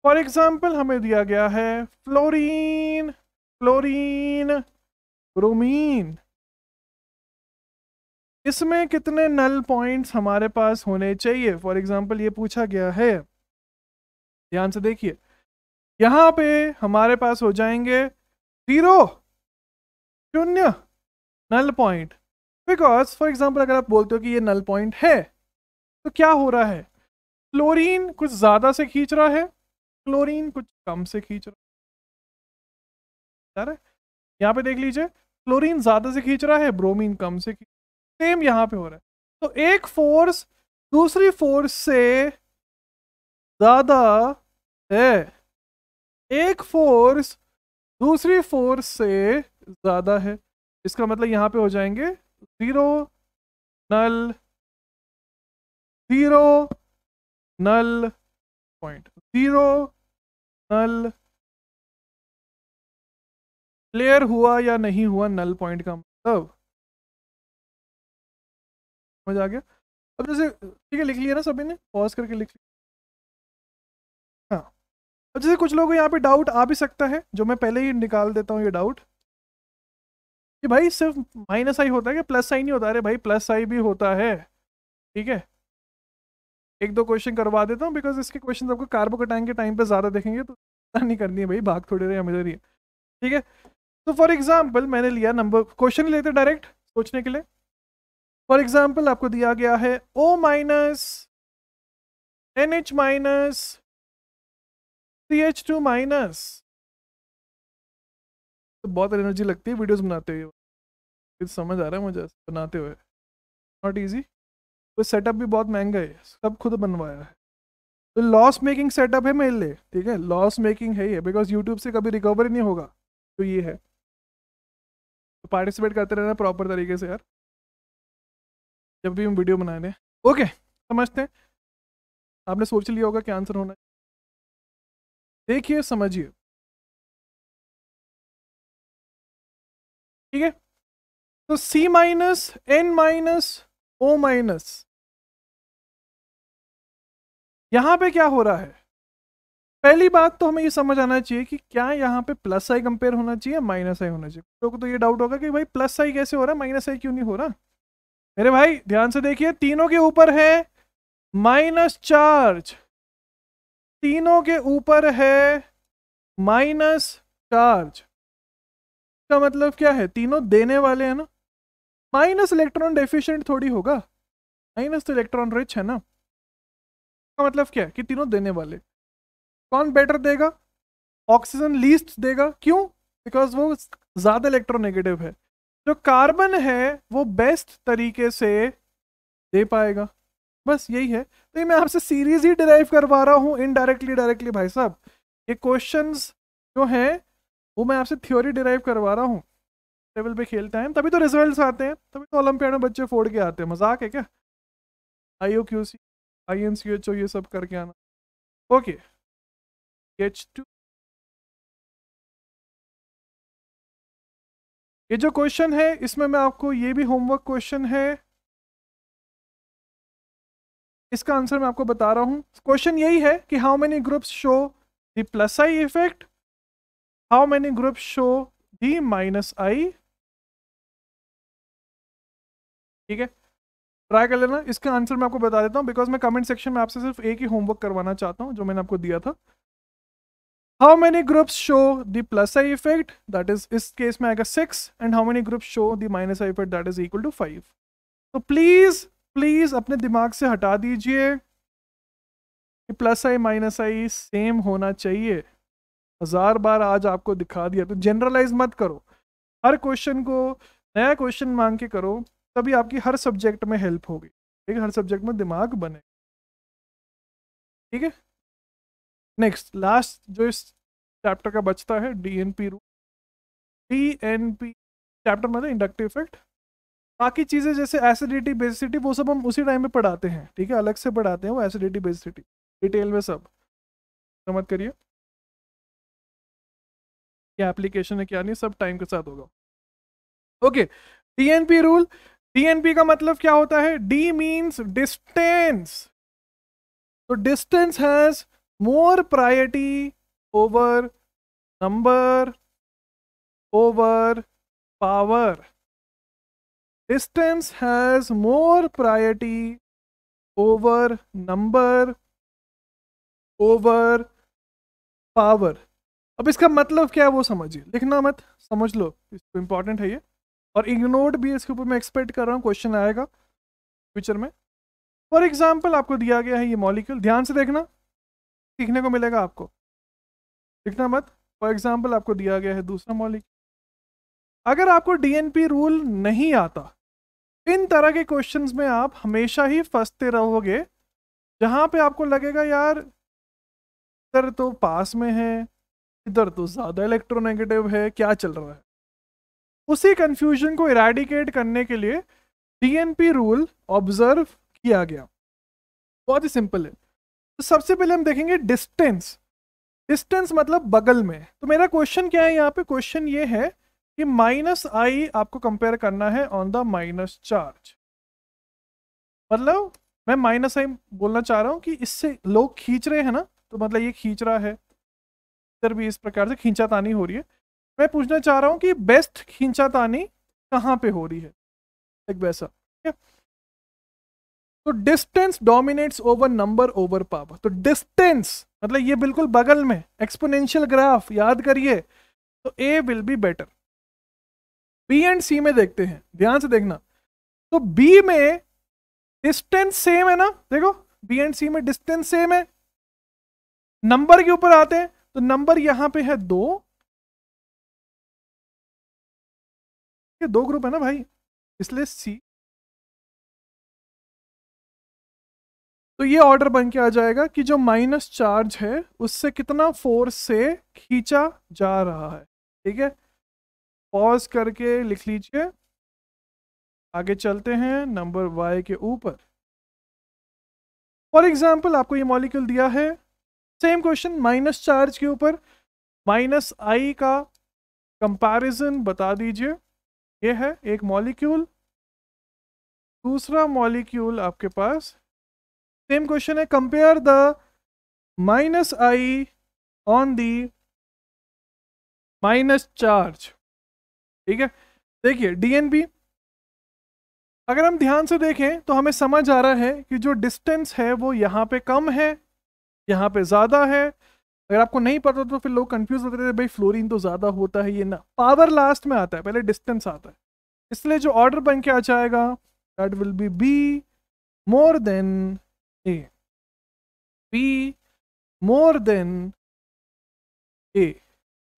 for example हमें दिया गया है फ्लोरीन फ्लोरीन ब्रोमीन इसमें कितने नल पॉइंट्स हमारे पास होने चाहिए फॉर एग्जाम्पल ये पूछा गया है ध्यान से देखिए यहां पे हमारे पास हो जाएंगे जीरो शून्य null point because for example अगर आप बोलते हो कि ये नल पॉइंट है तो क्या हो रहा है क्लोरीन कुछ ज़्यादा से खींच रहा है क्लोरीन कुछ कम से खींच रहा है यहाँ पे देख लीजिए क्लोरीन ज़्यादा से खींच रहा है ब्रोमीन कम से खींच सेम यहाँ पे हो रहा है तो एक फोर्स दूसरी फोर्स से ज़्यादा है एक फोर्स दूसरी फोर्स से ज़्यादा है इसका मतलब यहाँ पे हो जाएंगे zero null zero null point zero null clear हुआ या नहीं हुआ नल पॉइंट का मतलब समझ आ गया अब जैसे ठीक है लिख लिया ना सभी ने पॉज करके लिख लिया हाँ अब जैसे कुछ लोगों यहाँ पे डाउट आ भी सकता है जो मैं पहले ही निकाल देता हूँ ये डाउट कि भाई सिर्फ माइनस आई होता है कि प्लस आई नहीं होता अरे भाई प्लस आई भी होता है ठीक है एक दो क्वेश्चन करवा देता हूँ बिकॉज इसके क्वेश्चन आपको कार्बोकटाइन के टाइम पे ज़्यादा देखेंगे तो नहीं करनी है भाई भाग थोड़ी रहे हमें ठीक है तो फॉर एग्जाम्पल मैंने लिया नंबर क्वेश्चन लेते डायरेक्ट सोचने के लिए फॉर एग्जाम्पल आपको दिया गया है O minus N H minus C H two minus तो बहुत एनर्जी लगती है वीडियोस बनाते हुए समझ आ रहा है मुझे बनाते हुए नॉट ईजी तो सेटअप भी बहुत महंगा है सब खुद बनवाया है तो लॉस मेकिंग सेटअप है मेरे लिए ठीक है लॉस मेकिंग है ही है बिकॉज यूट्यूब से कभी रिकवर नहीं होगा तो ये है तो पार्टिसिपेट करते रहना प्रॉपर तरीके से यार जब भी हम वीडियो बना रहे ओके समझते हैं आपने सोच लिया होगा क्या आंसर होना देखिए समझिए ठीक है तो C minus N minus O minus यहां पे क्या हो रहा है पहली बात तो हमें ये समझ आना चाहिए कि क्या यहाँ पे प्लस आई कंपेयर होना चाहिए या माइनस आई होना चाहिए लोगों को तो ये डाउट होगा कि भाई प्लस आई कैसे हो रहा है माइनस आई क्यों नहीं हो रहा मेरे भाई ध्यान से देखिए तीनों के ऊपर है माइनस चार्ज तीनों के ऊपर है माइनस चार्ज का मतलब क्या है तीनों देने वाले हैं ना माइनस इलेक्ट्रॉन डेफिशिएंट थोड़ी होगा माइनस तो इलेक्ट्रॉन रिच है ना का मतलब क्या है कि तीनों देने वाले कौन बेटर देगा ऑक्सीजन लीस्ट देगा क्यों बिकॉज वो ज़्यादा इलेक्ट्रोनेगेटिव है जो कार्बन है वो बेस्ट तरीके से दे पाएगा बस यही है तो ये मैं आपसे सीरीज ही डिराइव करवा रहा हूँ इनडायरेक्टली डायरेक्टली भाई साहब ये क्वेश्चंस जो हैं वो मैं आपसे थ्योरी डिराइव करवा रहा हूँ लेवल पे खेलते हैं तभी तो रिजल्ट्स आते हैं तभी तो ओलंपियाड में बच्चे फोड़ के आते हैं मजाक है क्या I O Q C I N C H O ये सब करके आना ओके एच टू ये जो क्वेश्चन है इसमें मैं आपको ये भी होमवर्क क्वेश्चन है इसका आंसर मैं आपको बता रहा हूं क्वेश्चन यही है कि how many groups show the plus I effect how many groups show the minus I ठीक है ट्राई कर लेना इसका आंसर मैं आपको बता देता हूं बिकॉज मैं कमेंट सेक्शन में आपसे सिर्फ एक ही होमवर्क करवाना चाहता हूं जो मैंने आपको दिया था how many groups show the plus I effect that is इस केस में आएगा six and how many groups show the minus I effect that is equal to five तो प्लीज प्लीज अपने दिमाग से हटा दीजिए plus I minus I same होना चाहिए हजार बार आज आपको दिखा दिया तो जनरलाइज मत करो हर क्वेश्चन को नया क्वेश्चन मांग के करो तभी आपकी हर सब्जेक्ट में हेल्प होगी ठीक है हर सब्जेक्ट में दिमाग बने ठीक है नेक्स्ट लास्ट जो इस चैप्टर का बचता है D N P rule D N P chapter मतलब इंडक्टिव इफेक्ट बाकी चीज़ें जैसे एसिडिटी बेसिसिटी वो सब हम उसी टाइम में पढ़ाते हैं ठीक है अलग से पढ़ाते हैं वो एसिडिटी बेसिसिटी डिटेल में सब समझ तो करिए क्या एप्लीकेशन है क्या नहीं सब टाइम के साथ होगा ओके डीएनपी रूल डीएनपी का मतलब क्या होता है डी मीन्स डिस्टेंस तो distance has more priority over number over power. Distance has more priority over number over power अब इसका मतलब क्या है वो समझिए लिखना मत समझ लो इसको इम्पॉर्टेंट है ये और इग्नोर्ड भी इसके ऊपर मैं एक्सपेक्ट कर रहा हूँ क्वेश्चन आएगा फ्यूचर में फॉर एग्जाम्पल आपको दिया गया है ये मॉलिक्यूल ध्यान से देखना सीखने को मिलेगा आपको लिखना मत फॉर एग्जाम्पल आपको दिया गया है दूसरा मौलिक अगर आपको डीएनपी रूल नहीं आता इन तरह के क्वेश्चन में आप हमेशा ही फंसते रहोगे जहाँ पे आपको लगेगा यार इधर तो पास में है इधर तो ज़्यादा इलेक्ट्रोनेगेटिव है क्या चल रहा है उसी कन्फ्यूजन को इराडिकेट करने के लिए डीएनपी रूल ऑब्जर्व किया गया बहुत ही सिंपल है तो सबसे पहले हम देखेंगे डिस्टेंस डिस्टेंस मतलब बगल में तो मेरा क्वेश्चन क्या है यहाँ पे क्वेश्चन ये है कि माइनस आई आपको कंपेयर करना है ऑन द माइनस चार्ज मतलब मैं माइनस आई बोलना चाह रहा हूँ कि इससे लोग खींच रहे हैं ना तो मतलब ये खींच रहा है इधर भी इस प्रकार से खींचातानी हो रही है मैं पूछना चाह रहा हूँ कि बेस्ट खींचातानी कहाँ पे हो रही है एक वैसा ठीक है तो distance dominates over number over power तो डिस्टेंस मतलब ये बिल्कुल बगल में एक्सपोनेंशियल ग्राफ याद करिए तो A will be better B and C में देखते हैं ध्यान से देखना तो बी में डिस्टेंस सेम है ना देखो बी एंड सी में डिस्टेंस सेम है नंबर के ऊपर आते हैं तो नंबर यहां पे है दो ये दो ग्रुप है ना भाई इसलिए सी तो ये ऑर्डर बन के आ जाएगा कि जो माइनस चार्ज है उससे कितना फोर्स से खींचा जा रहा है ठीक है पॉज करके लिख लीजिए आगे चलते हैं नंबर वाई के ऊपर फॉर एग्जाम्पल आपको ये मॉलिक्यूल दिया है सेम क्वेश्चन माइनस चार्ज के ऊपर माइनस आई का कंपैरिजन बता दीजिए ये है एक मॉलिक्यूल दूसरा मॉलिक्यूल आपके पास सेम क्वेश्चन है compare the minus I on the minus charge ठीक है देखिए डीएनबी अगर हम ध्यान से देखें तो हमें समझ आ रहा है कि जो डिस्टेंस है वो यहाँ पे कम है यहाँ पे ज़्यादा है अगर आपको नहीं पता तो फिर लोग कंफ्यूज होते थे भाई फ्लोरीन तो ज़्यादा होता है ये ना पावर लास्ट में आता है पहले डिस्टेंस आता है इसलिए जो ऑर्डर बन के आ जाएगा that will be B more than A. B more than A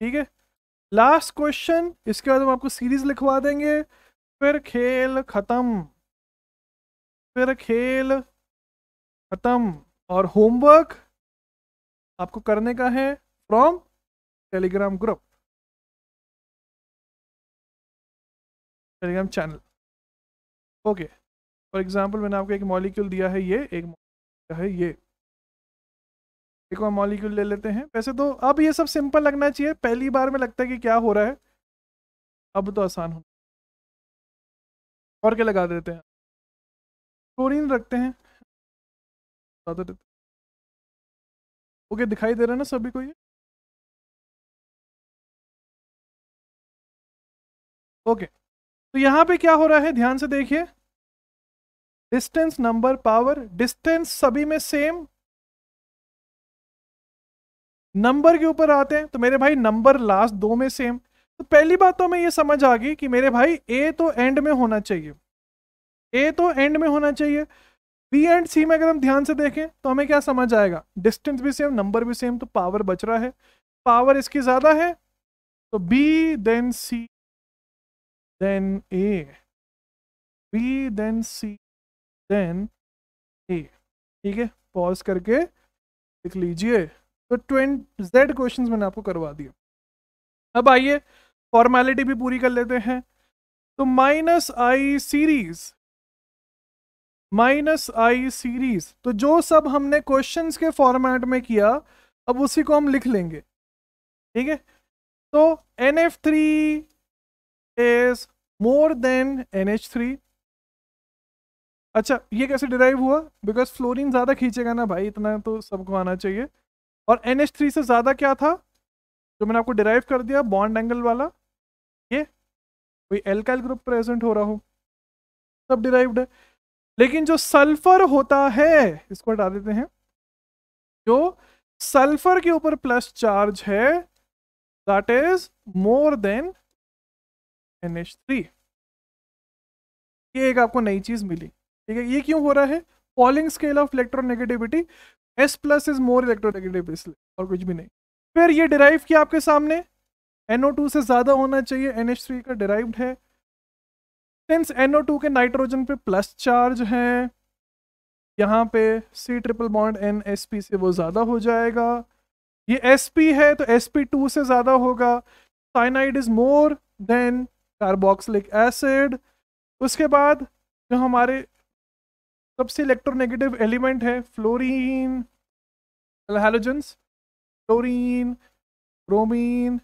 ठीक है लास्ट क्वेश्चन इसके बाद हम आपको सीरीज लिखवा देंगे फिर खेल खत्म फिर खेल खत्म और होमवर्क आपको करने का है from Telegram group Telegram channel okay for example मैंने आपको एक मॉलिक्यूल दिया है ये एक क्या है ये एक और मॉलिक्यूल ले लेते हैं वैसे तो अब ये सब सिंपल लगना चाहिए पहली बार में लगता है कि क्या हो रहा है अब तो आसान हो और क्या लगा देते हैं क्लोरीन रखते तो हैं ओके दिखाई दे रहा है ना सभी को ये ओके तो यहाँ पे क्या हो रहा है ध्यान से देखिए डिस्टेंस नंबर पावर डिस्टेंस सभी में सेम नंबर के ऊपर आते हैं तो मेरे भाई नंबर लास्ट दो में सेम तो पहली बात तो हमें ये समझ आ गई कि मेरे भाई ए तो एंड में होना चाहिए ए तो एंड में होना चाहिए बी एंड सी में अगर हम ध्यान से देखें तो हमें क्या समझ आएगा डिस्टेंस भी सेम नंबर भी सेम तो पावर बच रहा है पावर इसकी ज़्यादा है तो B than C than A B than C than A ठीक है पॉज करके लिख लीजिए तो ट्वेंट जेड क्वेश्चन मैंने आपको करवा दिया अब आइए फॉर्मेलिटी भी पूरी कर लेते हैं तो minus I series minus I series तो जो सब हमने क्वेश्चंस के फॉर्मेट में किया अब उसी को हम लिख लेंगे ठीक है तो N F three is more than N H three अच्छा ये कैसे डिराइव हुआ बिकॉज फ्लोरिन ज़्यादा खींचेगा ना भाई इतना तो सबको आना चाहिए और एन थ्री से ज़्यादा क्या था जो मैंने आपको डिराइव कर दिया बॉन्ड एंगल वाला ये कोई एल्काइल ग्रुप प्रेजेंट हो रहा हो सब डिराइव्ड है लेकिन जो सल्फर होता है इसको हटा देते हैं जो सल्फर के ऊपर प्लस चार्ज है that is more than N H three ये एक आपको नई चीज मिली ठीक है ये क्यों हो रहा है falling scale of electronegativity S plus is more electronegative इसलिए और कुछ भी नहीं फिर ये डिराइव किया आपके सामने NO2 से ज़्यादा होना चाहिए NH3 का डिराइव्ड है सिंस NO2 के नाइट्रोजन पे प्लस चार्ज है यहाँ पे C triple bond N S P से वो ज़्यादा हो जाएगा ये एस पी है तो एस पी टू से ज़्यादा होगा cyanide is more than carboxylic acid उसके बाद जो हमारे सबसे इलेक्ट्रोनेगेटिव एलिमेंट है fluorine halogens fluorine bromine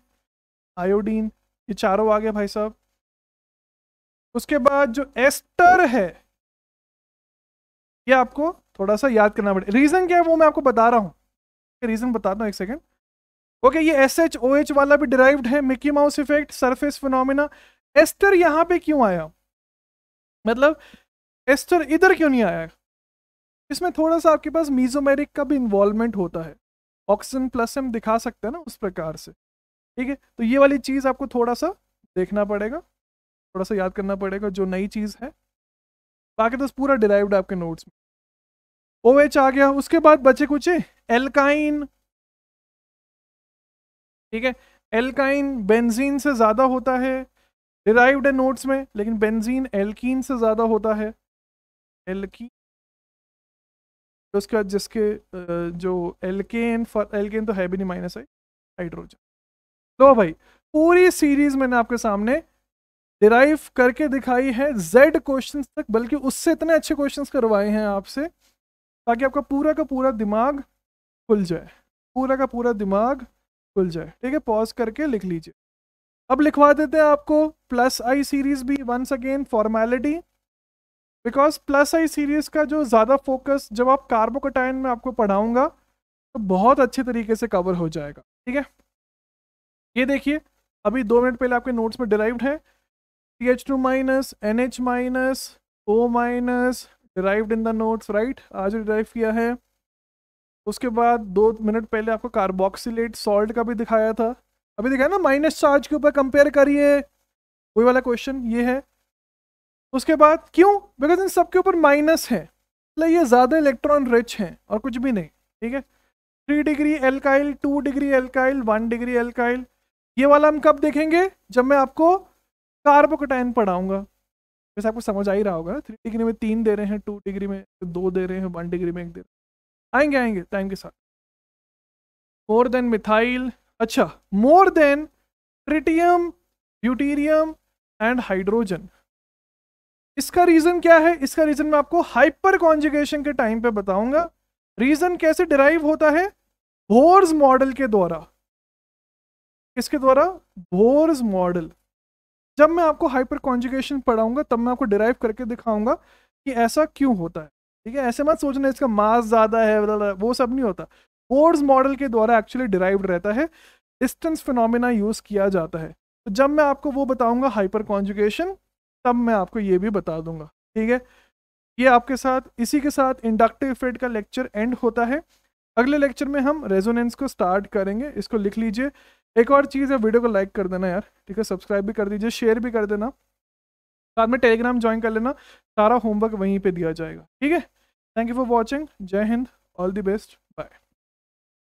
iodine ये चारों आ गए भाई साहब उसके बाद जो एस्टर है ये आपको थोड़ा सा याद करना पड़ेगा रीज़न क्या है वो मैं आपको बता रहा हूँ रीज़न बता दो एक सेकेंड ओके ये एस एच ओ एच वाला भी डिराइव्ड है Mickey Mouse effect surface phenomena ester यहाँ पे क्यों आया मतलब एस्टर इधर क्यों नहीं आया इसमें थोड़ा सा आपके पास मीजोमेरिक का भी इन्वॉल्वमेंट होता है ऑक्सीजन प्लस हम दिखा सकते हैं ना उस प्रकार से ठीक है तो ये वाली चीज़ आपको थोड़ा सा देखना पड़ेगा थोड़ा सा याद करना पड़ेगा जो नई चीज़ है बाकी तो पूरा डिराइव्ड आपके नोट्स में ओ एच आ गया उसके बाद बचे कुछ एल्काइन ठीक है एल्काइन बेंजीन से ज़्यादा होता है डिराइव्ड है नोट्स में लेकिन बेंजीन एल्कीन से ज़्यादा होता है एल की तो उसके बाद जिसके जो एल्केन फॉर एल्केन तो है भी नहीं माइनस आई हाइड्रोजन लो भाई पूरी सीरीज मैंने आपके सामने डिराइव करके दिखाई है जेड क्वेश्चन तक बल्कि उससे इतने अच्छे क्वेश्चन करवाए हैं आपसे ताकि आपका पूरा का पूरा दिमाग खुल जाए पूरा का पूरा दिमाग खुल जाए ठीक है पॉज करके लिख लीजिए अब लिखवा देते हैं आपको प्लस आई सीरीज भी once again formality because plus I series का जो ज़्यादा फोकस जब आप कार्बोकोटाइन में आपको पढ़ाऊंगा तो बहुत अच्छे तरीके से कवर हो जाएगा ठीक है ये देखिए अभी दो मिनट पहले आपके नोट्स में डिराइव्ड है T H two minus N H minus O minus derived in the notes right आज डिराइव किया है उसके बाद दो मिनट पहले आपको कार्बोक्सिलेट सॉल्ट का भी दिखाया था अभी दिखाया ना माइनस चार्ज के ऊपर कंपेयर करिए वही वाला क्वेश्चन ये है उसके बाद क्यों बिकॉज इन सबके ऊपर माइनस है ये ज़्यादा इलेक्ट्रॉन रिच हैं और कुछ भी नहीं ठीक है three degree alkyl two degree alkyl one degree alkyl ये वाला हम कब देखेंगे जब मैं आपको कार्बोकोटाइन पढ़ाऊंगा वैसे आपको समझ आ ही रहा होगा थ्री डिग्री में तीन दे रहे हैं टू डिग्री में दो दे रहे हैं वन डिग्री में एक दे रहे हैं आएंगे आएंगे टाइम के साथ मोर देन मिथाइल अच्छा more than tritium deuterium and hydrogen इसका रीजन क्या है इसका रीजन मैं आपको हाइपर कॉन्जुगेशन के टाइम पे बताऊंगा रीजन कैसे डिराइव होता है बोर्स मॉडल के द्वारा इसके द्वारा बोर्स मॉडल जब मैं आपको हाइपर कॉन्जुगेशन पढ़ाऊंगा तब मैं आपको डिराइव करके दिखाऊंगा कि ऐसा क्यों होता है ठीक है ऐसे मत सोचना इसका मास ज़्यादा है वो सब नहीं होता बोर्स मॉडल के द्वारा एक्चुअली डिराइव रहता है डिस्टेंस फिनोमिना यूज़ किया जाता है तो जब मैं आपको वो बताऊंगा हाइपर कॉन्जुगेशन तब मैं आपको ये भी बता दूंगा ठीक है ये आपके साथ इसी के साथ इंडक्टिव इफेक्ट का लेक्चर एंड होता है अगले लेक्चर में हम रेजोनेंस को स्टार्ट करेंगे इसको लिख लीजिए एक और चीज़ है वीडियो को लाइक कर देना यार ठीक है सब्सक्राइब भी कर दीजिए शेयर भी कर देना साथ में टेलीग्राम ज्वाइन कर लेना सारा होमवर्क वहीं पे दिया जाएगा ठीक है थैंक यू फॉर वॉचिंग जय हिंद ऑल दी बेस्ट